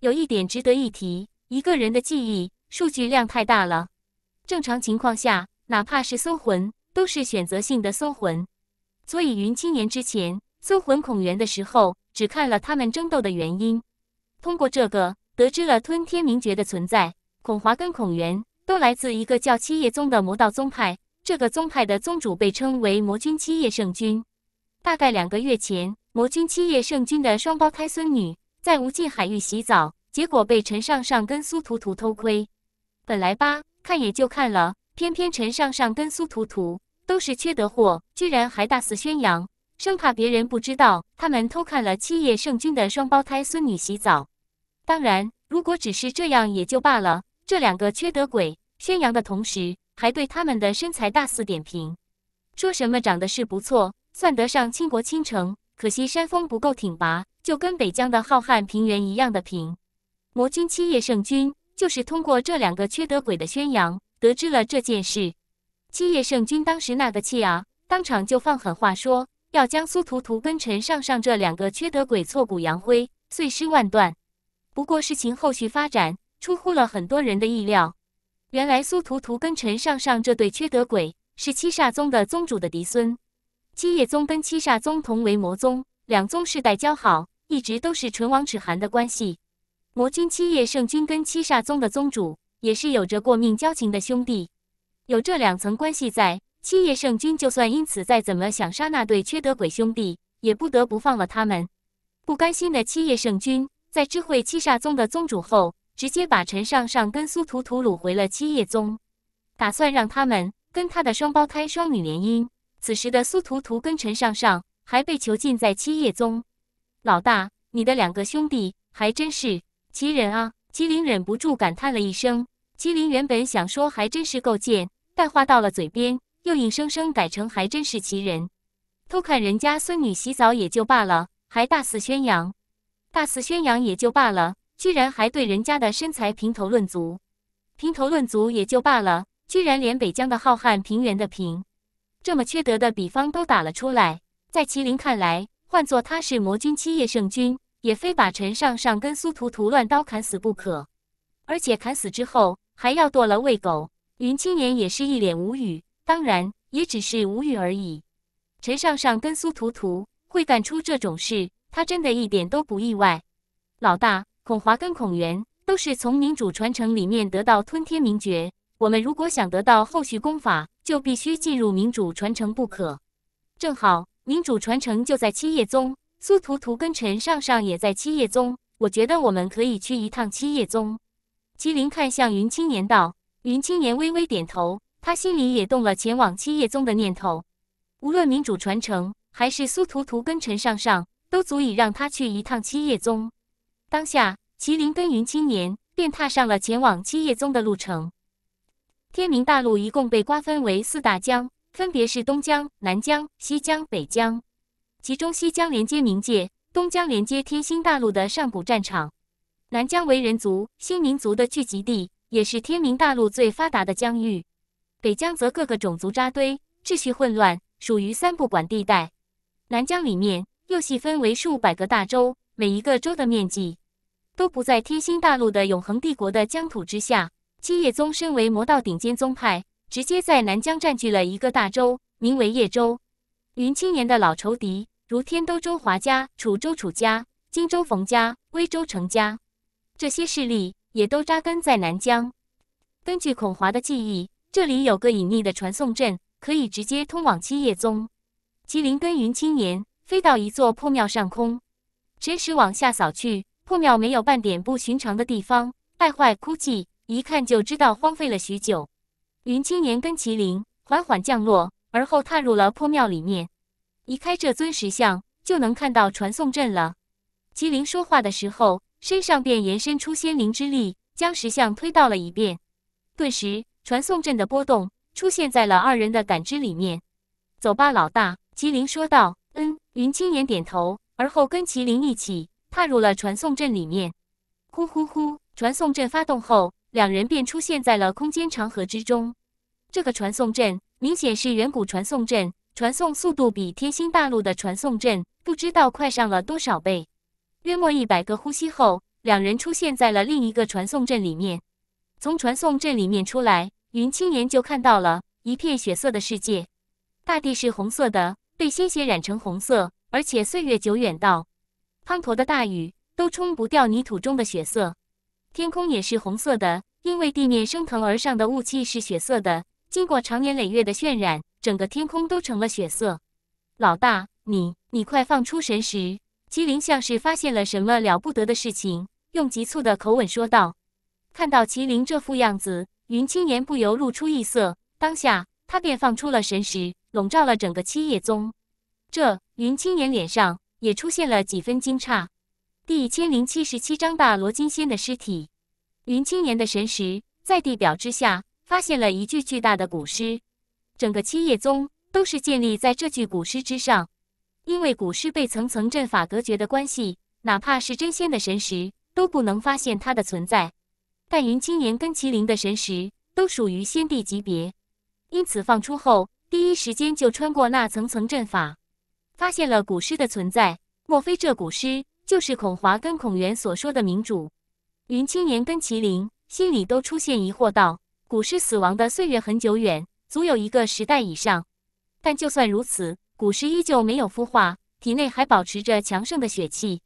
有一点值得一提，一个人的记忆数据量太大了，正常情况下，哪怕是搜魂。”都是选择性的搜魂，所以云青年之前搜魂孔元的时候，只看了他们争斗的原因。通过这个，得知了吞天冥诀的存在。孔华跟孔元都来自一个叫七叶宗的魔道宗派，这个宗派的宗主被称为魔君七叶圣君。大概两个月前，魔君七叶圣君的双胞胎孙女在无尽海域洗澡，结果被陈上上跟苏图图偷窥。本来吧，看也就看了，偏偏陈上上跟苏图图。都是缺德货，居然还大肆宣扬，生怕别人不知道他们偷看了七叶圣君的双胞胎孙女洗澡。当然，如果只是这样也就罢了。这两个缺德鬼宣扬的同时，还对他们的身材大肆点评，说什么长得是不错，算得上倾国倾城，可惜山峰不够挺拔，就跟北疆的浩瀚平原一样的平。魔君七叶圣君就是通过这两个缺德鬼的宣扬，得知了这件事。七叶圣君当时那个气啊，当场就放狠话说要将苏图图跟陈上上这两个缺德鬼挫骨扬灰、碎尸万段。不过事情后续发展出乎了很多人的意料，原来苏图图跟陈上上这对缺德鬼是七煞宗的宗主的嫡孙。七叶宗跟七煞宗同为魔宗，两宗世代交好，一直都是唇亡齿寒的关系。魔君七叶圣君跟七煞宗的宗主也是有着过命交情的兄弟。有这两层关系在，七叶圣君就算因此再怎么想杀那对缺德鬼兄弟，也不得不放了他们。不甘心的七叶圣君在知会七煞宗的宗主后，直接把陈上上跟苏图图掳回了七叶宗，打算让他们跟他的双胞胎双女联姻。此时的苏图图跟陈上上还被囚禁在七叶宗。老大，你的两个兄弟还真是奇人啊！麒麟忍不住感叹了一声。麒麟原本想说，还真是够贱。但话到了嘴边，又硬生生改成，还真是奇人。偷看人家孙女洗澡也就罢了，还大肆宣扬；大肆宣扬也就罢了，居然还对人家的身材评头论足；评头论足也就罢了，居然连北疆的浩瀚平原的平，这么缺德的比方都打了出来。在麒麟看来，换做他是魔君七叶圣君，也非把陈上上跟苏图图乱刀砍死不可，而且砍死之后还要剁了喂狗。云青年也是一脸无语，当然也只是无语而已。陈上上跟苏图图会干出这种事，他真的一点都不意外。老大孔华跟孔元都是从民主传承里面得到吞天名诀，我们如果想得到后续功法，就必须进入民主传承不可。正好民主传承就在七叶宗，苏图图跟陈上上也在七叶宗，我觉得我们可以去一趟七叶宗。麒麟看向云青年道。云青年微微点头，他心里也动了前往七叶宗的念头。无论民主传承，还是苏图图跟陈上上，都足以让他去一趟七叶宗。当下，麒麟跟云青年便踏上了前往七叶宗的路程。天明大陆一共被瓜分为四大江，分别是东江、南江、西江、北江。其中，西江连接冥界，东江连接天星大陆的上古战场，南疆为人族新民族的聚集地。也是天明大陆最发达的疆域，北疆则各个种族扎堆，秩序混乱，属于三不管地带。南疆里面又细分为数百个大洲，每一个州的面积都不在天星大陆的永恒帝国的疆土之下。七叶宗身为魔道顶尖宗派，直接在南疆占据了一个大洲，名为叶州。云青岩的老仇敌，如天都周华家、楚州楚家、荆州冯家、威州程家这些势力。也都扎根在南疆。根据孔华的记忆，这里有个隐秘的传送阵，可以直接通往七叶宗。麒麟跟云青年飞到一座破庙上空，神识往下扫去，破庙没有半点不寻常的地方，败坏枯寂，一看就知道荒废了许久。云青年跟麒麟缓缓降落，而后踏入了破庙里面。移开这尊石像，就能看到传送阵了。麒麟说话的时候。身上便延伸出仙灵之力，将石像推到了一边。顿时，传送阵的波动出现在了二人的感知里面。“走吧，老大。”麒麟说道。“嗯。”云青言点头，而后跟麒麟一起踏入了传送阵里面。呼呼呼！传送阵发动后，两人便出现在了空间长河之中。这个传送阵明显是远古传送阵，传送速度比天星大陆的传送阵不知道快上了多少倍。约莫一百个呼吸后，两人出现在了另一个传送阵里面。从传送阵里面出来，云青岩就看到了一片血色的世界。大地是红色的，被鲜血染成红色，而且岁月久远到滂沱的大雨都冲不掉泥土中的血色。天空也是红色的，因为地面升腾而上的雾气是血色的，经过长年累月的渲染，整个天空都成了血色。老大，你你快放出神石！麒麟像是发现了什么了不得的事情，用急促的口吻说道。看到麒麟这副样子，云青言不由露出异色，当下他便放出了神识，笼罩了整个七叶宗。这云青言脸上也出现了几分惊诧。第一千零七十七章大罗金仙的尸体。云青言的神识在地表之下发现了一具巨大的古尸，整个七叶宗都是建立在这具古尸之上。因为古尸被层层阵法隔绝的关系，哪怕是真仙的神识都不能发现它的存在。但云青岩跟麒麟的神识都属于仙帝级别，因此放出后，第一时间就穿过那层层阵法，发现了古尸的存在。莫非这古尸就是孔华跟孔元所说的明主？云青岩跟麒麟心里都出现疑惑道：“古尸死亡的岁月很久远，足有一个时代以上。但就算如此。”古尸依旧没有孵化，体内还保持着强盛的血气。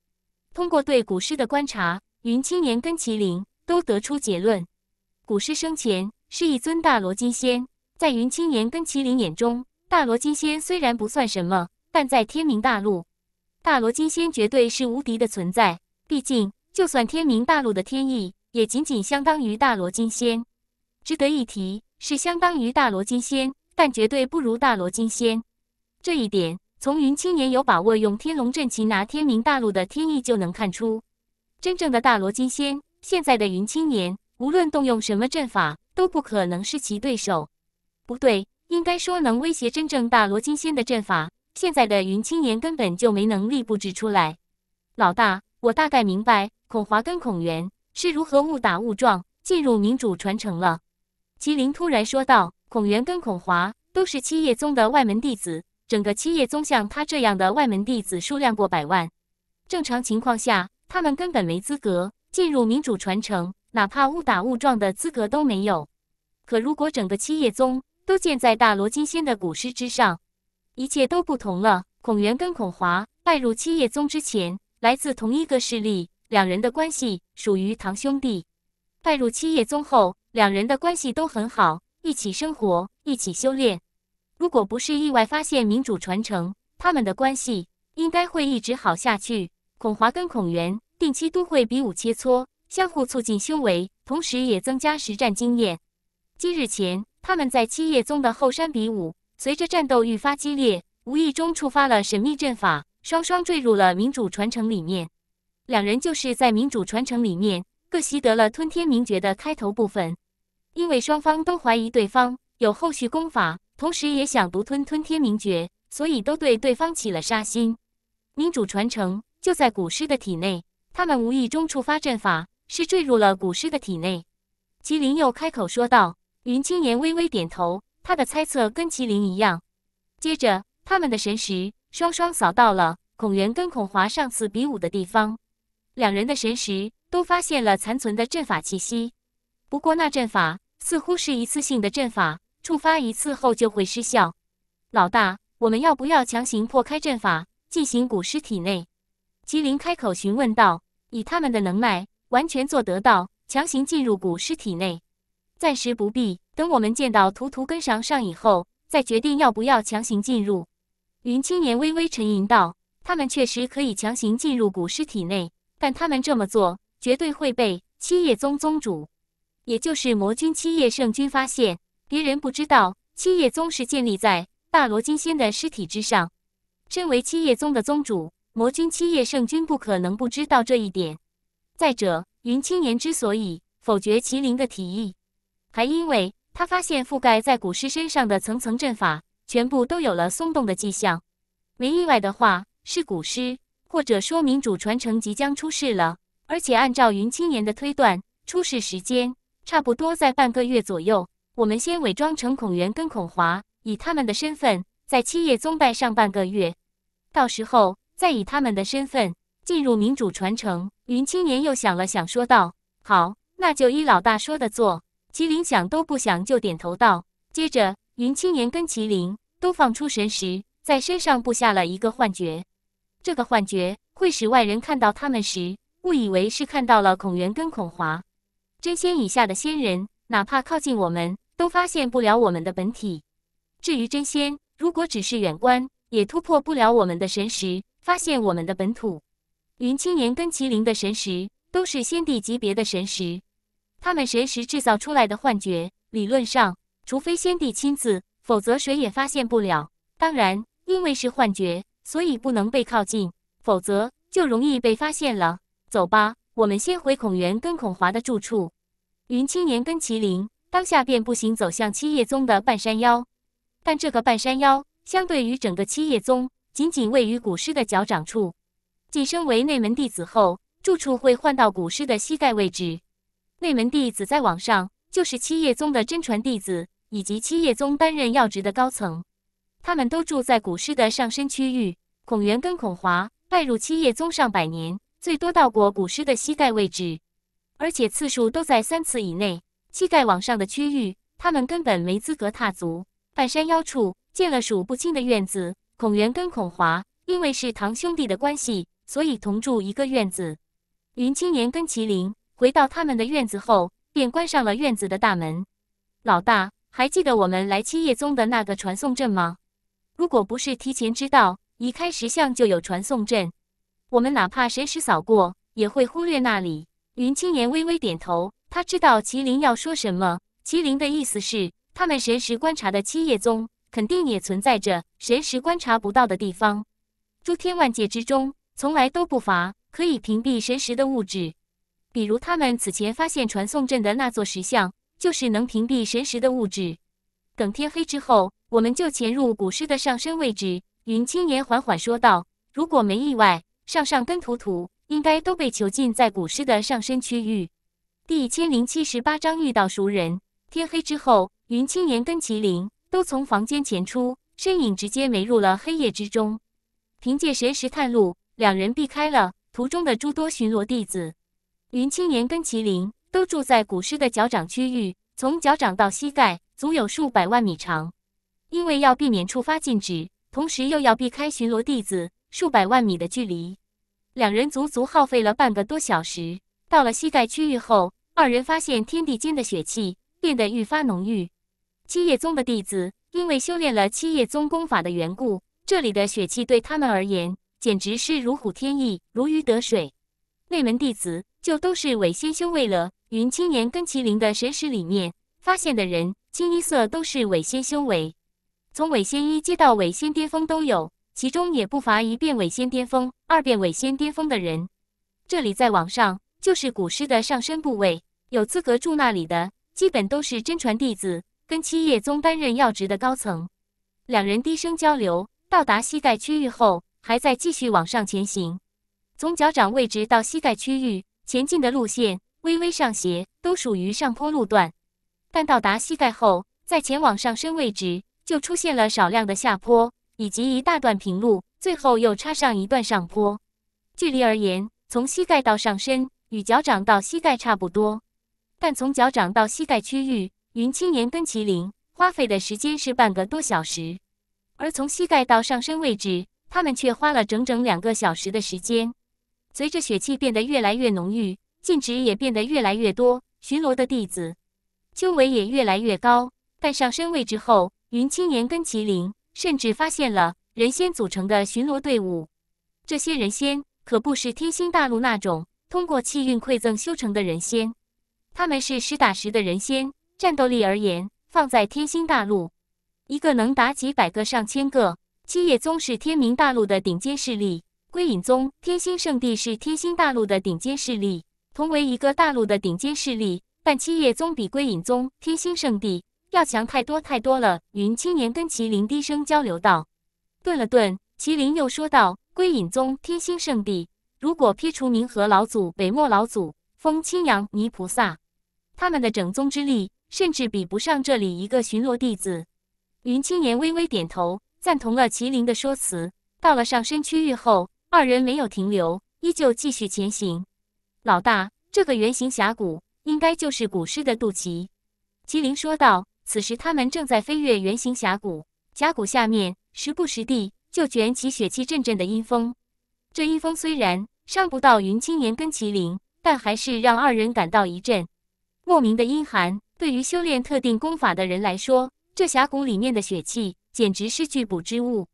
通过对古尸的观察，云青年跟麒麟都得出结论：古尸生前是一尊大罗金仙。在云青年跟麒麟眼中，大罗金仙虽然不算什么，但在天明大陆，大罗金仙绝对是无敌的存在。毕竟，就算天明大陆的天意，也仅仅相当于大罗金仙。值得一提是，相当于大罗金仙，但绝对不如大罗金仙。这一点，从云青年有把握用天龙阵擒拿天明大陆的天意就能看出。真正的大罗金仙，现在的云青年，无论动用什么阵法，都不可能是其对手。不对，应该说能威胁真正大罗金仙的阵法，现在的云青年根本就没能力布置出来。老大，我大概明白孔华跟孔元是如何误打误撞进入明主传承了。麒麟突然说道：“孔元跟孔华都是七叶宗的外门弟子。”整个七叶宗像他这样的外门弟子数量过百万，正常情况下他们根本没资格进入民主传承，哪怕误打误撞的资格都没有。可如果整个七叶宗都建在大罗金仙的古尸之上，一切都不同了。孔元跟孔华拜入七叶宗之前来自同一个势力，两人的关系属于堂兄弟。拜入七叶宗后，两人的关系都很好，一起生活，一起修炼。如果不是意外发现民主传承，他们的关系应该会一直好下去。孔华跟孔元定期都会比武切磋，相互促进修为，同时也增加实战经验。几日前，他们在七叶宗的后山比武，随着战斗愈发激烈，无意中触发了神秘阵法，双双坠入了民主传承里面。两人就是在民主传承里面各习得了吞天名诀的开头部分，因为双方都怀疑对方有后续功法。同时也想独吞吞天名诀，所以都对对方起了杀心。明主传承就在古尸的体内，他们无意中触发阵法，是坠入了古尸的体内。麒麟又开口说道，云青言微微点头，他的猜测跟麒麟一样。接着，他们的神识双双扫到了孔元跟孔华上次比武的地方，两人的神识都发现了残存的阵法气息，不过那阵法似乎是一次性的阵法。触发一次后就会失效。老大，我们要不要强行破开阵法，进行古尸体内？麒麟开口询问道：“以他们的能耐，完全做得到，强行进入古尸体内。暂时不必，等我们见到图图跟上上以后，再决定要不要强行进入。”云青年微微沉吟道：“他们确实可以强行进入古尸体内，但他们这么做，绝对会被七叶宗宗主，也就是魔君七叶圣君发现。”别人不知道，七叶宗是建立在大罗金仙的尸体之上。身为七叶宗的宗主，魔君七叶圣君不可能不知道这一点。再者，云青岩之所以否决麒麟的提议，还因为他发现覆盖在古尸身上的层层阵法全部都有了松动的迹象。没意外的话，是古尸或者说明主传承即将出世了。而且，按照云青岩的推断，出世时间差不多在半个月左右。我们先伪装成孔元跟孔华，以他们的身份在七叶宗拜上半个月，到时候再以他们的身份进入民主传承。云青年又想了想，说道：“好，那就依老大说的做。”麒麟想都不想就点头道。接着，云青年跟麒麟都放出神识，在身上布下了一个幻觉，这个幻觉会使外人看到他们时误以为是看到了孔元跟孔华。真仙以下的仙人，哪怕靠近我们。都发现不了我们的本体。至于真仙，如果只是远观，也突破不了我们的神识，发现我们的本土。云青年跟麒麟的神识都是先帝级别的神识，他们神识制造出来的幻觉，理论上，除非先帝亲自，否则谁也发现不了。当然，因为是幻觉，所以不能被靠近，否则就容易被发现了。走吧，我们先回孔元跟孔华的住处。云青年跟麒麟。当下便步行走向七叶宗的半山腰，但这个半山腰相对于整个七叶宗，仅仅位于古尸的脚掌处。晋升为内门弟子后，住处会换到古尸的膝盖位置。内门弟子在网上就是七叶宗的真传弟子，以及七叶宗担任要职的高层，他们都住在古尸的上身区域。孔元跟孔华拜入七叶宗上百年，最多到过古尸的膝盖位置，而且次数都在三次以内。膝盖往上的区域，他们根本没资格踏足。半山腰处建了数不清的院子。孔元跟孔华因为是堂兄弟的关系，所以同住一个院子。云青年跟麒麟回到他们的院子后，便关上了院子的大门。老大，还记得我们来七叶宗的那个传送阵吗？如果不是提前知道，一开石像就有传送阵，我们哪怕神识扫过，也会忽略那里。云青年微微点头。他知道麒麟要说什么。麒麟的意思是，他们神识观察的七叶宗，肯定也存在着神识观察不到的地方。诸天万界之中，从来都不乏可以屏蔽神识的物质，比如他们此前发现传送阵的那座石像，就是能屏蔽神识的物质。等天黑之后，我们就潜入古尸的上身位置。”云青言缓缓说道，“如果没意外，上上跟图图应该都被囚禁在古尸的上身区域。”第一千零七十八章遇到熟人。天黑之后，云青岩跟麒麟都从房间潜出，身影直接没入了黑夜之中。凭借神识探路，两人避开了途中的诸多巡逻弟子。云青岩跟麒麟都住在古尸的脚掌区域，从脚掌到膝盖足有数百万米长。因为要避免触发禁止，同时又要避开巡逻弟子，数百万米的距离，两人足足耗费了半个多小时。到了膝盖区域后，二人发现天地间的血气变得愈发浓郁。七叶宗的弟子因为修炼了七叶宗功法的缘故，这里的血气对他们而言简直是如虎添翼、如鱼得水。内门弟子就都是伪仙修为了。云青岩跟麒麟的神识里面发现的人，清一色都是伪仙修为，从伪仙一阶到伪仙巅峰都有，其中也不乏一变伪仙巅峰、二变伪仙巅峰的人。这里再往上。就是古尸的上身部位，有资格住那里的，基本都是真传弟子跟七叶宗担任要职的高层。两人低声交流，到达膝盖区域后，还在继续往上前行。从脚掌位置到膝盖区域，前进的路线微微上斜，都属于上坡路段。但到达膝盖后，再前往上身位置，就出现了少量的下坡，以及一大段平路，最后又插上一段上坡。距离而言，从膝盖到上身。与脚掌到膝盖差不多，但从脚掌到膝盖区域，云青年跟麒麟花费的时间是半个多小时，而从膝盖到上身位置，他们却花了整整两个小时的时间。随着血气变得越来越浓郁，禁止也变得越来越多，巡逻的弟子修为也越来越高。但上身位置后，云青年跟麒麟甚至发现了人仙组成的巡逻队伍。这些人仙可不是天星大陆那种。通过气运馈赠修成的人仙，他们是实打实的人仙。战斗力而言，放在天星大陆，一个能打几百个、上千个。七叶宗是天明大陆的顶尖势力，归隐宗、天星圣地是天星大陆的顶尖势力。同为一个大陆的顶尖势力，但七叶宗比归隐宗、天星圣地要强太多太多了。云青年跟麒麟低声交流道，顿了顿，麒麟又说道：“归隐宗、天星圣地。”如果剔除冥河老祖、北漠老祖封青阳泥菩萨，他们的整宗之力甚至比不上这里一个巡逻弟子。云青年微微点头，赞同了麒麟的说辞。到了上身区域后，二人没有停留，依旧继续前行。老大，这个圆形峡谷应该就是古尸的肚脐。”麒麟说道。此时他们正在飞越圆形峡谷，峡谷下面时不时地就卷起血气阵阵的阴风。这阴风虽然，伤不到云青年跟麒麟，但还是让二人感到一阵莫名的阴寒。对于修炼特定功法的人来说，这峡谷里面的血气简直是拒捕之物。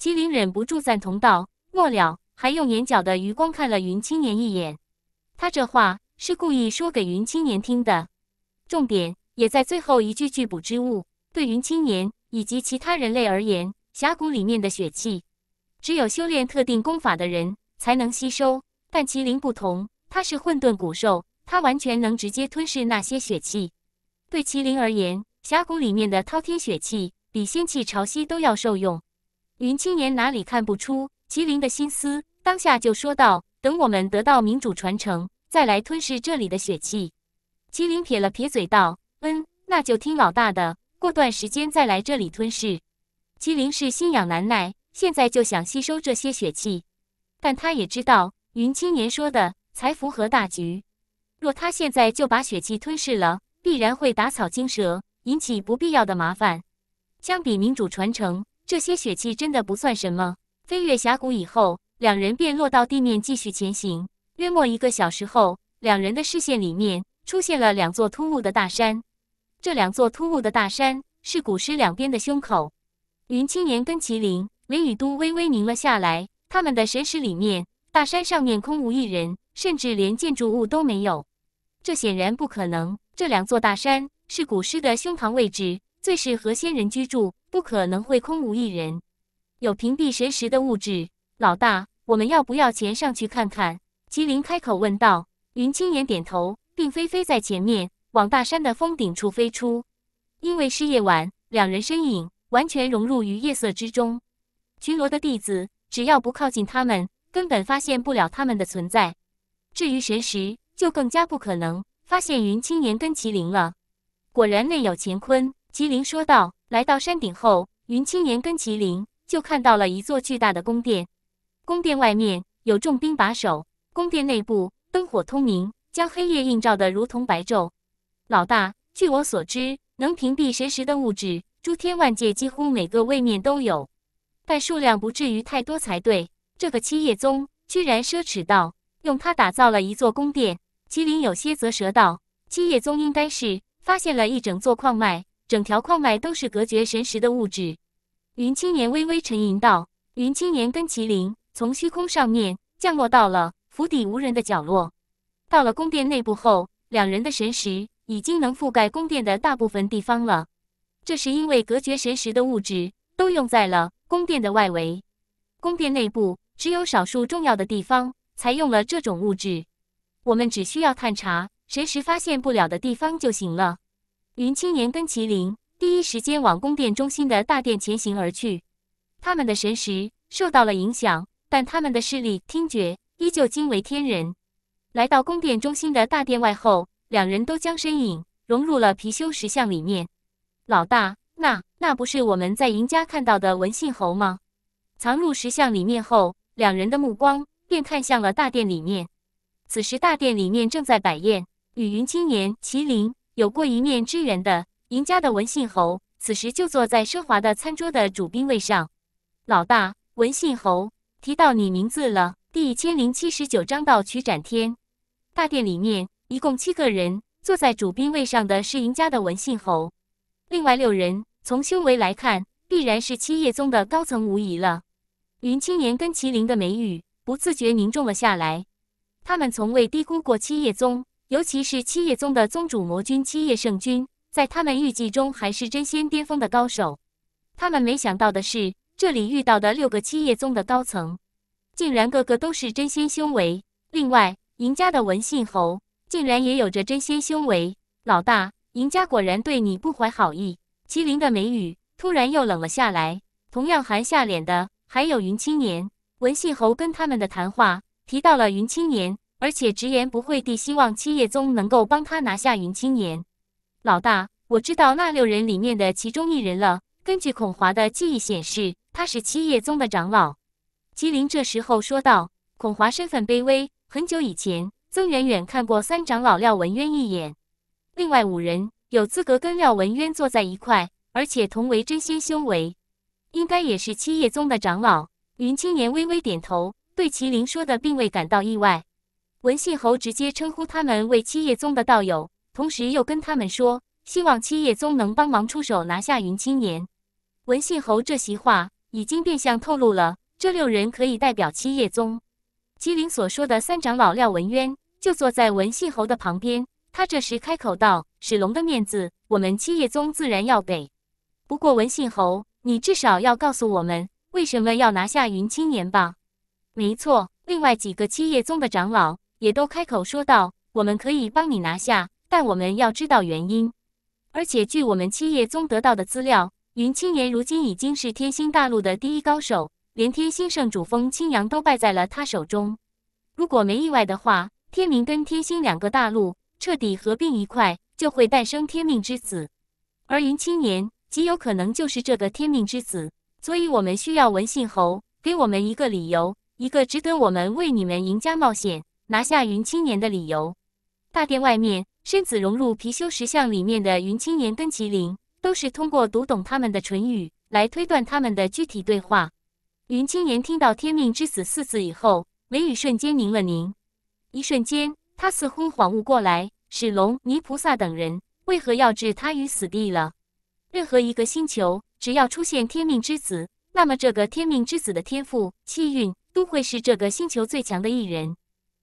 麒麟忍不住赞同道，末了还用眼角的余光看了云青年一眼。他这话是故意说给云青年听的，重点也在最后一句“拒捕之物”。对云青年以及其他人类而言，峡谷里面的血气，只有修炼特定功法的人。才能吸收，但麒麟不同，它是混沌古兽，它完全能直接吞噬那些血气。对麒麟而言，峡谷里面的滔天血气比仙气潮汐都要受用。云青年哪里看不出麒麟的心思，当下就说道：“等我们得到明主传承，再来吞噬这里的血气。”麒麟撇了撇嘴道：“嗯，那就听老大的，过段时间再来这里吞噬。”麒麟是心痒难耐，现在就想吸收这些血气。但他也知道，云青年说的才符合大局。若他现在就把血气吞噬了，必然会打草惊蛇，引起不必要的麻烦。相比民主传承，这些血气真的不算什么。飞越峡谷以后，两人便落到地面继续前行。约莫一个小时后，两人的视线里面出现了两座突兀的大山。这两座突兀的大山是古尸两边的胸口。云青年跟麒麟、林雨都微微凝了下来。他们的神石里面，大山上面空无一人，甚至连建筑物都没有。这显然不可能。这两座大山是古尸的胸膛位置，最适合仙人居住，不可能会空无一人。有屏蔽神石的物质。老大，我们要不要前上去看看？麒麟开口问道。云青眼点头，并飞飞在前面，往大山的峰顶处飞出。因为是夜晚，两人身影完全融入于夜色之中。巡逻的弟子。只要不靠近他们，根本发现不了他们的存在。至于神石，就更加不可能发现云青年跟麒麟了。果然内有乾坤，麒麟说道。来到山顶后，云青年跟麒麟就看到了一座巨大的宫殿。宫殿外面有重兵把守，宫殿内部灯火通明，将黑夜映照的如同白昼。老大，据我所知，能屏蔽神石的物质，诸天万界几乎每个位面都有。但数量不至于太多才对。这个七叶宗居然奢侈到用它打造了一座宫殿。麒麟有些啧舌道：“七叶宗应该是发现了一整座矿脉，整条矿脉都是隔绝神石的物质。”云青年微微沉吟道：“云青年跟麒麟从虚空上面降落到了府邸无人的角落。到了宫殿内部后，两人的神识已经能覆盖宫殿的大部分地方了。这是因为隔绝神石的物质都用在了。”宫殿的外围，宫殿内部只有少数重要的地方才用了这种物质。我们只需要探查神石发现不了的地方就行了。云青年跟麒麟第一时间往宫殿中心的大殿前行而去。他们的神石受到了影响，但他们的视力、听觉依旧惊为天人。来到宫殿中心的大殿外后，两人都将身影融入了貔貅石像里面。老大，那。那不是我们在赢家看到的文信侯吗？藏入石像里面后，两人的目光便看向了大殿里面。此时大殿里面正在摆宴，与云青年、麒麟有过一面之缘的赢家的文信侯，此时就坐在奢华的餐桌的主宾位上。老大，文信侯提到你名字了。第一千零七十九章到曲展天。大殿里面一共七个人，坐在主宾位上的是赢家的文信侯，另外六人。从修为来看，必然是七叶宗的高层无疑了。云青年跟麒麟的眉宇不自觉凝重了下来。他们从未低估过七叶宗，尤其是七叶宗的宗主魔君七叶圣君，在他们预计中还是真仙巅峰的高手。他们没想到的是，这里遇到的六个七叶宗的高层，竟然个个都是真仙修为。另外，赢家的文信侯竟然也有着真仙修为。老大，赢家果然对你不怀好意。麒麟的眉宇突然又冷了下来。同样含下脸的还有云青年。文信侯跟他们的谈话提到了云青年，而且直言不讳地希望七叶宗能够帮他拿下云青年。老大，我知道那六人里面的其中一人了。根据孔华的记忆显示，他是七叶宗的长老。麒麟这时候说道：“孔华身份卑微，很久以前曾远远看过三长老廖文渊一眼。另外五人。”有资格跟廖文渊坐在一块，而且同为真仙修为，应该也是七叶宗的长老。云青年微微点头，对麒麟说的并未感到意外。文信侯直接称呼他们为七叶宗的道友，同时又跟他们说希望七叶宗能帮忙出手拿下云青年。文信侯这席话已经变相透露了，这六人可以代表七叶宗。麒麟所说的三长老廖文渊就坐在文信侯的旁边，他这时开口道。史龙的面子，我们七叶宗自然要给。不过文信侯，你至少要告诉我们为什么要拿下云青年吧？没错，另外几个七叶宗的长老也都开口说道：“我们可以帮你拿下，但我们要知道原因。而且据我们七叶宗得到的资料，云青年如今已经是天星大陆的第一高手，连天星圣主峰青阳都败在了他手中。如果没意外的话，天明跟天星两个大陆彻底合并一块。”就会诞生天命之子，而云青年极有可能就是这个天命之子，所以我们需要文信侯给我们一个理由，一个值得我们为你们赢家冒险拿下云青年的理由。大殿外面，身子融入貔貅石像里面的云青年跟麒麟，都是通过读懂他们的唇语来推断他们的具体对话。云青年听到“天命之子”四字以后，眉宇瞬间凝了凝。一瞬间，他似乎恍悟过来。史龙、尼菩萨等人为何要置他于死地了？任何一个星球，只要出现天命之子，那么这个天命之子的天赋、气运都会是这个星球最强的一人。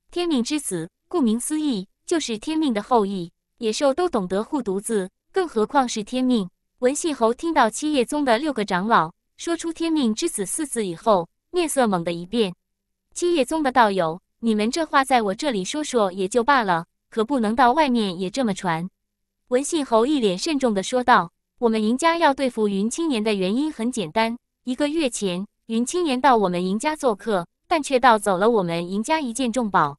天命之子，顾名思义，就是天命的后裔。野兽都懂得护犊子，更何况是天命？文信侯听到七叶宗的六个长老说出“天命之子”四字以后，面色猛地一变。七叶宗的道友，你们这话在我这里说说也就罢了。可不能到外面也这么传。”文信侯一脸慎重的说道，“我们赢家要对付云青年的原因很简单：一个月前，云青年到我们赢家做客，但却盗走了我们赢家一件重宝。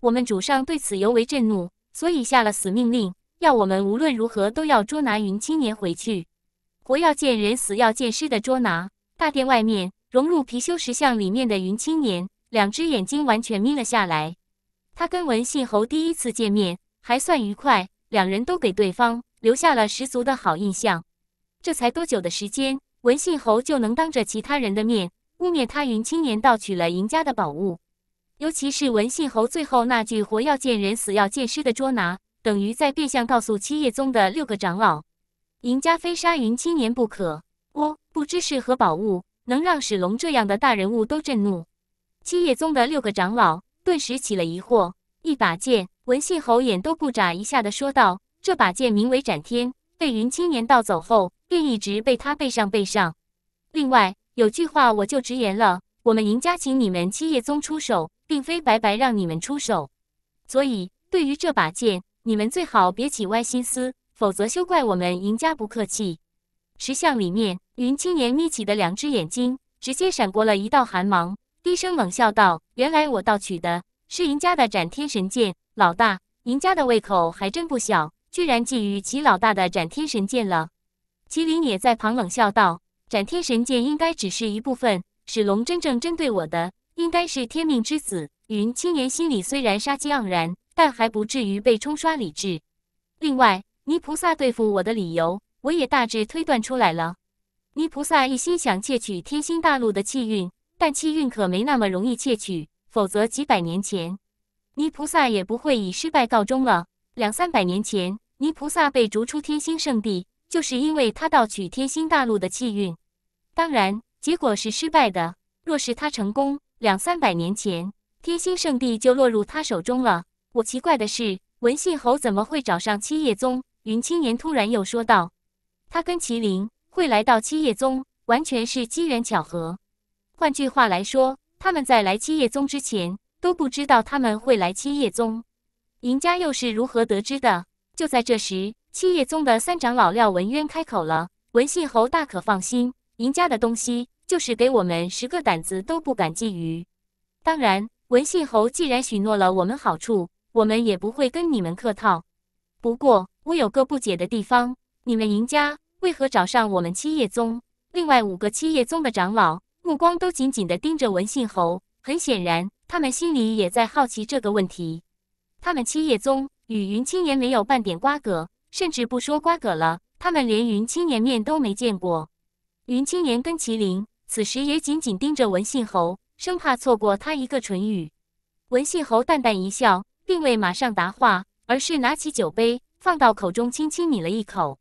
我们主上对此尤为震怒，所以下了死命令，要我们无论如何都要捉拿云青年回去，活要见人，死要见尸的捉拿。”大殿外面，融入貔貅石像里面的云青年，两只眼睛完全眯了下来。他跟文信侯第一次见面还算愉快，两人都给对方留下了十足的好印象。这才多久的时间，文信侯就能当着其他人的面污蔑他云青年盗取了赢家的宝物？尤其是文信侯最后那句“活要见人，死要见尸”的捉拿，等于在变相告诉七叶宗的六个长老，赢家非杀云青年不可。哦，不知是何宝物，能让史龙这样的大人物都震怒？七叶宗的六个长老。顿时起了疑惑，一把剑，文信侯眼都不眨一下的说道：“这把剑名为斩天，被云青年盗走后，便一直被他背上背上。另外，有句话我就直言了，我们赢家请你们七叶宗出手，并非白白让你们出手，所以对于这把剑，你们最好别起歪心思，否则休怪我们赢家不客气。”石像里面，云青年眯起的两只眼睛，直接闪过了一道寒芒。低声冷笑道：“原来我盗取的是银家的斩天神剑，老大，银家的胃口还真不小，居然觊觎齐老大的斩天神剑了。”麒麟也在旁冷笑道：“斩天神剑应该只是一部分，史龙真正针对我的，应该是天命之子云青年心里虽然杀机盎然，但还不至于被冲刷理智。另外，泥菩萨对付我的理由，我也大致推断出来了。泥菩萨一心想窃取天心大陆的气运。但气运可没那么容易窃取，否则几百年前，泥菩萨也不会以失败告终了。两三百年前，泥菩萨被逐出天星圣地，就是因为他盗取天星大陆的气运。当然，结果是失败的。若是他成功，两三百年前，天星圣地就落入他手中了。我奇怪的是，文信侯怎么会找上七叶宗？云青年突然又说道：“他跟麒麟会来到七叶宗，完全是机缘巧合。”换句话来说，他们在来七叶宗之前都不知道他们会来七叶宗，赢家又是如何得知的？就在这时，七叶宗的三长老廖文渊开口了：“文信侯大可放心，赢家的东西就是给我们十个胆子都不敢觊觎。当然，文信侯既然许诺了我们好处，我们也不会跟你们客套。不过，我有个不解的地方，你们赢家为何找上我们七叶宗？另外五个七叶宗的长老。”目光都紧紧地盯着文信侯，很显然，他们心里也在好奇这个问题。他们七叶宗与云青岩没有半点瓜葛，甚至不说瓜葛了，他们连云青岩面都没见过。云青岩跟麒麟此时也紧紧盯着文信侯，生怕错过他一个唇语。文信侯淡淡一笑，并未马上答话，而是拿起酒杯放到口中，轻轻抿了一口，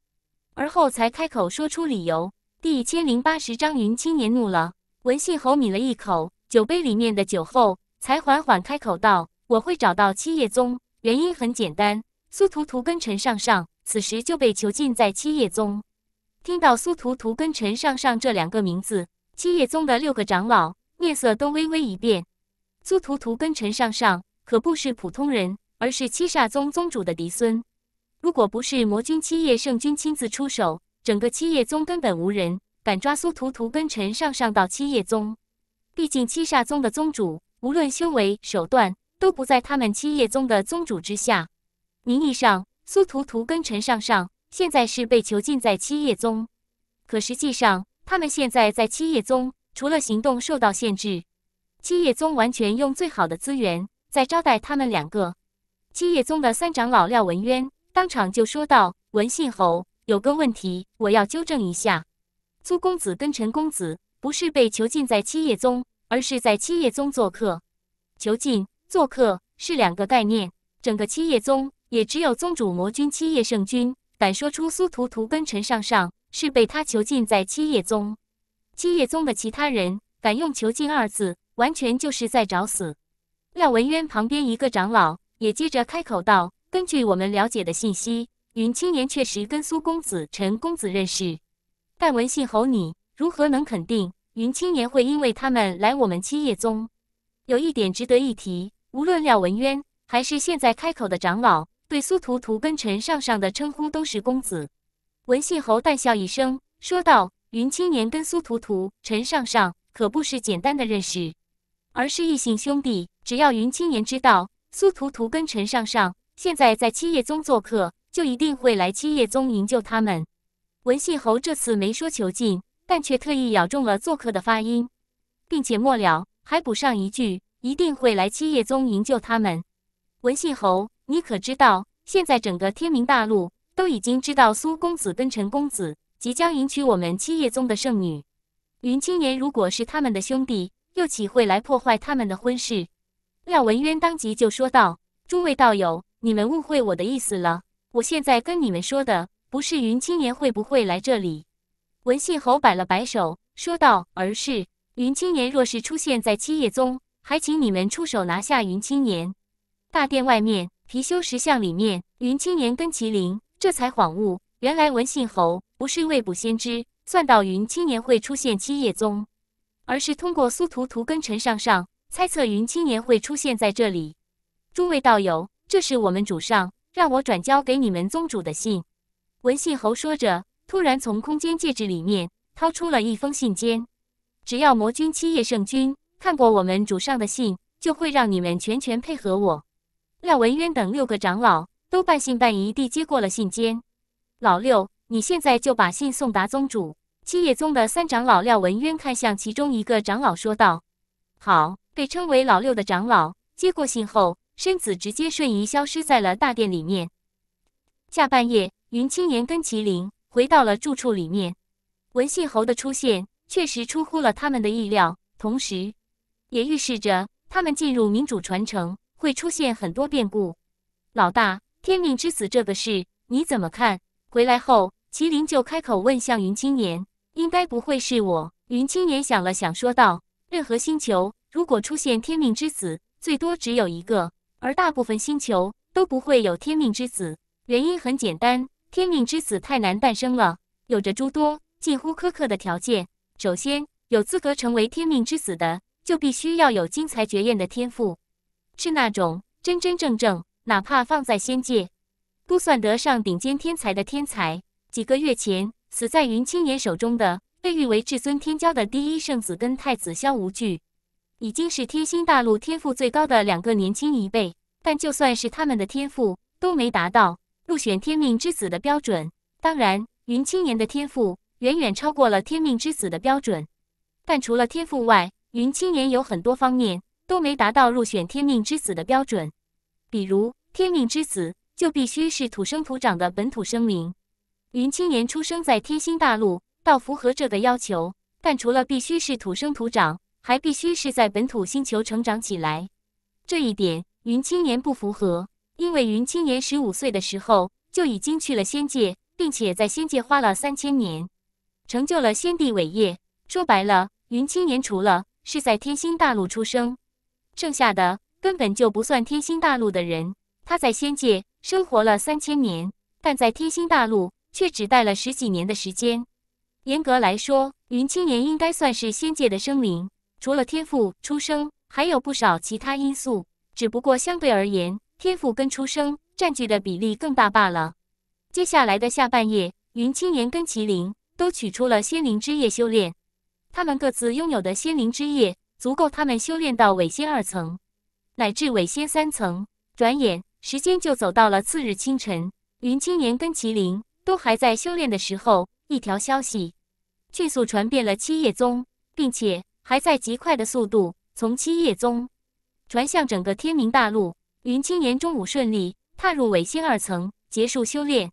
而后才开口说出理由。第一千零八十章云青岩怒了。文信侯抿了一口酒杯里面的酒后，才缓缓开口道：“我会找到七叶宗，原因很简单，苏图图跟陈尚尚此时就被囚禁在七叶宗。”听到苏图图跟陈尚尚这两个名字，七叶宗的六个长老面色都微微一变。苏图图跟陈尚尚可不是普通人，而是七煞宗宗主的嫡孙。如果不是魔君七叶圣君亲自出手，整个七叶宗根本无人。敢抓苏图图跟陈上上到七叶宗，毕竟七煞宗的宗主无论修为手段都不在他们七叶宗的宗主之下。名义上，苏图图跟陈上上现在是被囚禁在七叶宗，可实际上他们现在在七叶宗，除了行动受到限制，七叶宗完全用最好的资源在招待他们两个。七叶宗的三长老廖文渊当场就说道：“文信侯，有个问题我要纠正一下。”苏公子跟陈公子不是被囚禁在七叶宗，而是在七叶宗做客。囚禁、做客是两个概念。整个七叶宗也只有宗主魔君七叶圣君敢说出苏图图跟陈上上是被他囚禁在七叶宗。七叶宗的其他人敢用“囚禁”二字，完全就是在找死。廖文渊旁边一个长老也接着开口道：“根据我们了解的信息，云青年确实跟苏公子、陈公子认识。”但文信侯，你如何能肯定云青年会因为他们来我们七叶宗？有一点值得一提，无论廖文渊还是现在开口的长老，对苏图图跟陈上上的称呼都是公子。文信侯淡笑一声，说道：“云青年跟苏图图、陈上上可不是简单的认识，而是异姓兄弟。只要云青年知道苏图图跟陈上上现在在七叶宗做客，就一定会来七叶宗营救他们。”文信侯这次没说囚禁，但却特意咬中了做客的发音，并且末了还补上一句：“一定会来七叶宗营救他们。”文信侯，你可知道，现在整个天明大陆都已经知道苏公子跟陈公子即将迎娶我们七叶宗的圣女云青莲。如果是他们的兄弟，又岂会来破坏他们的婚事？廖文渊当即就说道：“诸位道友，你们误会我的意思了。我现在跟你们说的。”不是云青年会不会来这里？文信侯摆了摆手，说道：“而是云青年若是出现在七叶宗，还请你们出手拿下云青年。”大殿外面，貔貅石像里面，云青年跟麒麟这才恍悟，原来文信侯不是未卜先知算到云青年会出现七叶宗，而是通过苏图图跟陈尚尚猜测云青年会出现在这里。诸位道友，这是我们主上让我转交给你们宗主的信。文信侯说着，突然从空间戒指里面掏出了一封信笺。只要魔君七叶圣君看过我们主上的信，就会让你们全权配合我。廖文渊等六个长老都半信半疑地接过了信笺。老六，你现在就把信送达宗主。七叶宗的三长老廖文渊看向其中一个长老说道：“好。”被称为老六的长老接过信后，身子直接瞬移消失在了大殿里面。下半夜。云青年跟麒麟回到了住处里面，文信侯的出现确实出乎了他们的意料，同时也预示着他们进入民主传承会出现很多变故。老大，天命之子这个事你怎么看？回来后，麒麟就开口问向云青年：“应该不会是我。”云青年想了想，说道：“任何星球如果出现天命之子，最多只有一个，而大部分星球都不会有天命之子。原因很简单。”天命之子太难诞生了，有着诸多近乎苛刻的条件。首先，有资格成为天命之子的，就必须要有惊才绝艳的天赋，是那种真真正正，哪怕放在仙界，都算得上顶尖天才的天才。几个月前死在云青岩手中的，被誉为至尊天骄的第一圣子跟太子萧无惧，已经是天星大陆天赋最高的两个年轻一辈，但就算是他们的天赋，都没达到。入选天命之子的标准，当然云青年的天赋远远超过了天命之子的标准，但除了天赋外，云青年有很多方面都没达到入选天命之子的标准。比如，天命之子就必须是土生土长的本土生灵，云青年出生在天星大陆，倒符合这个要求，但除了必须是土生土长，还必须是在本土星球成长起来，这一点云青年不符合。因为云青年十五岁的时候就已经去了仙界，并且在仙界花了三千年，成就了先帝伟业。说白了，云青年除了是在天星大陆出生，剩下的根本就不算天星大陆的人。他在仙界生活了三千年，但在天星大陆却只待了十几年的时间。严格来说，云青年应该算是仙界的生灵，除了天赋、出生，还有不少其他因素。只不过相对而言。天赋跟出生占据的比例更大罢了。接下来的下半夜，云青岩跟麒麟都取出了仙灵之液修炼。他们各自拥有的仙灵之液足够他们修炼到伪仙二层，乃至伪仙三层。转眼时间就走到了次日清晨，云青岩跟麒麟都还在修炼的时候，一条消息迅速传遍了七叶宗，并且还在极快的速度从七叶宗传向整个天明大陆。云青年中午顺利踏入伪仙二层，结束修炼。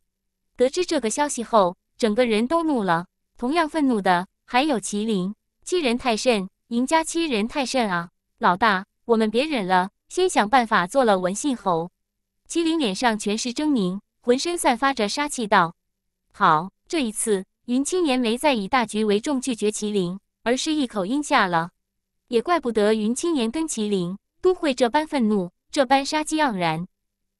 得知这个消息后，整个人都怒了。同样愤怒的还有麒麟，欺人太甚，赢家欺人太甚啊！老大，我们别忍了，先想办法做了文信侯。麒麟脸上全是狰狞，浑身散发着杀气，道：“好，这一次云青年没再以大局为重，拒绝麒麟，而是一口应下了。也怪不得云青年跟麒麟都会这般愤怒。”这般杀机盎然，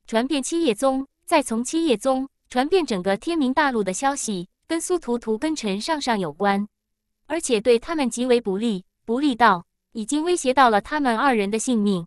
传遍七叶宗，再从七叶宗传遍整个天明大陆的消息，跟苏屠屠跟陈上上有关，而且对他们极为不利，不利到已经威胁到了他们二人的性命。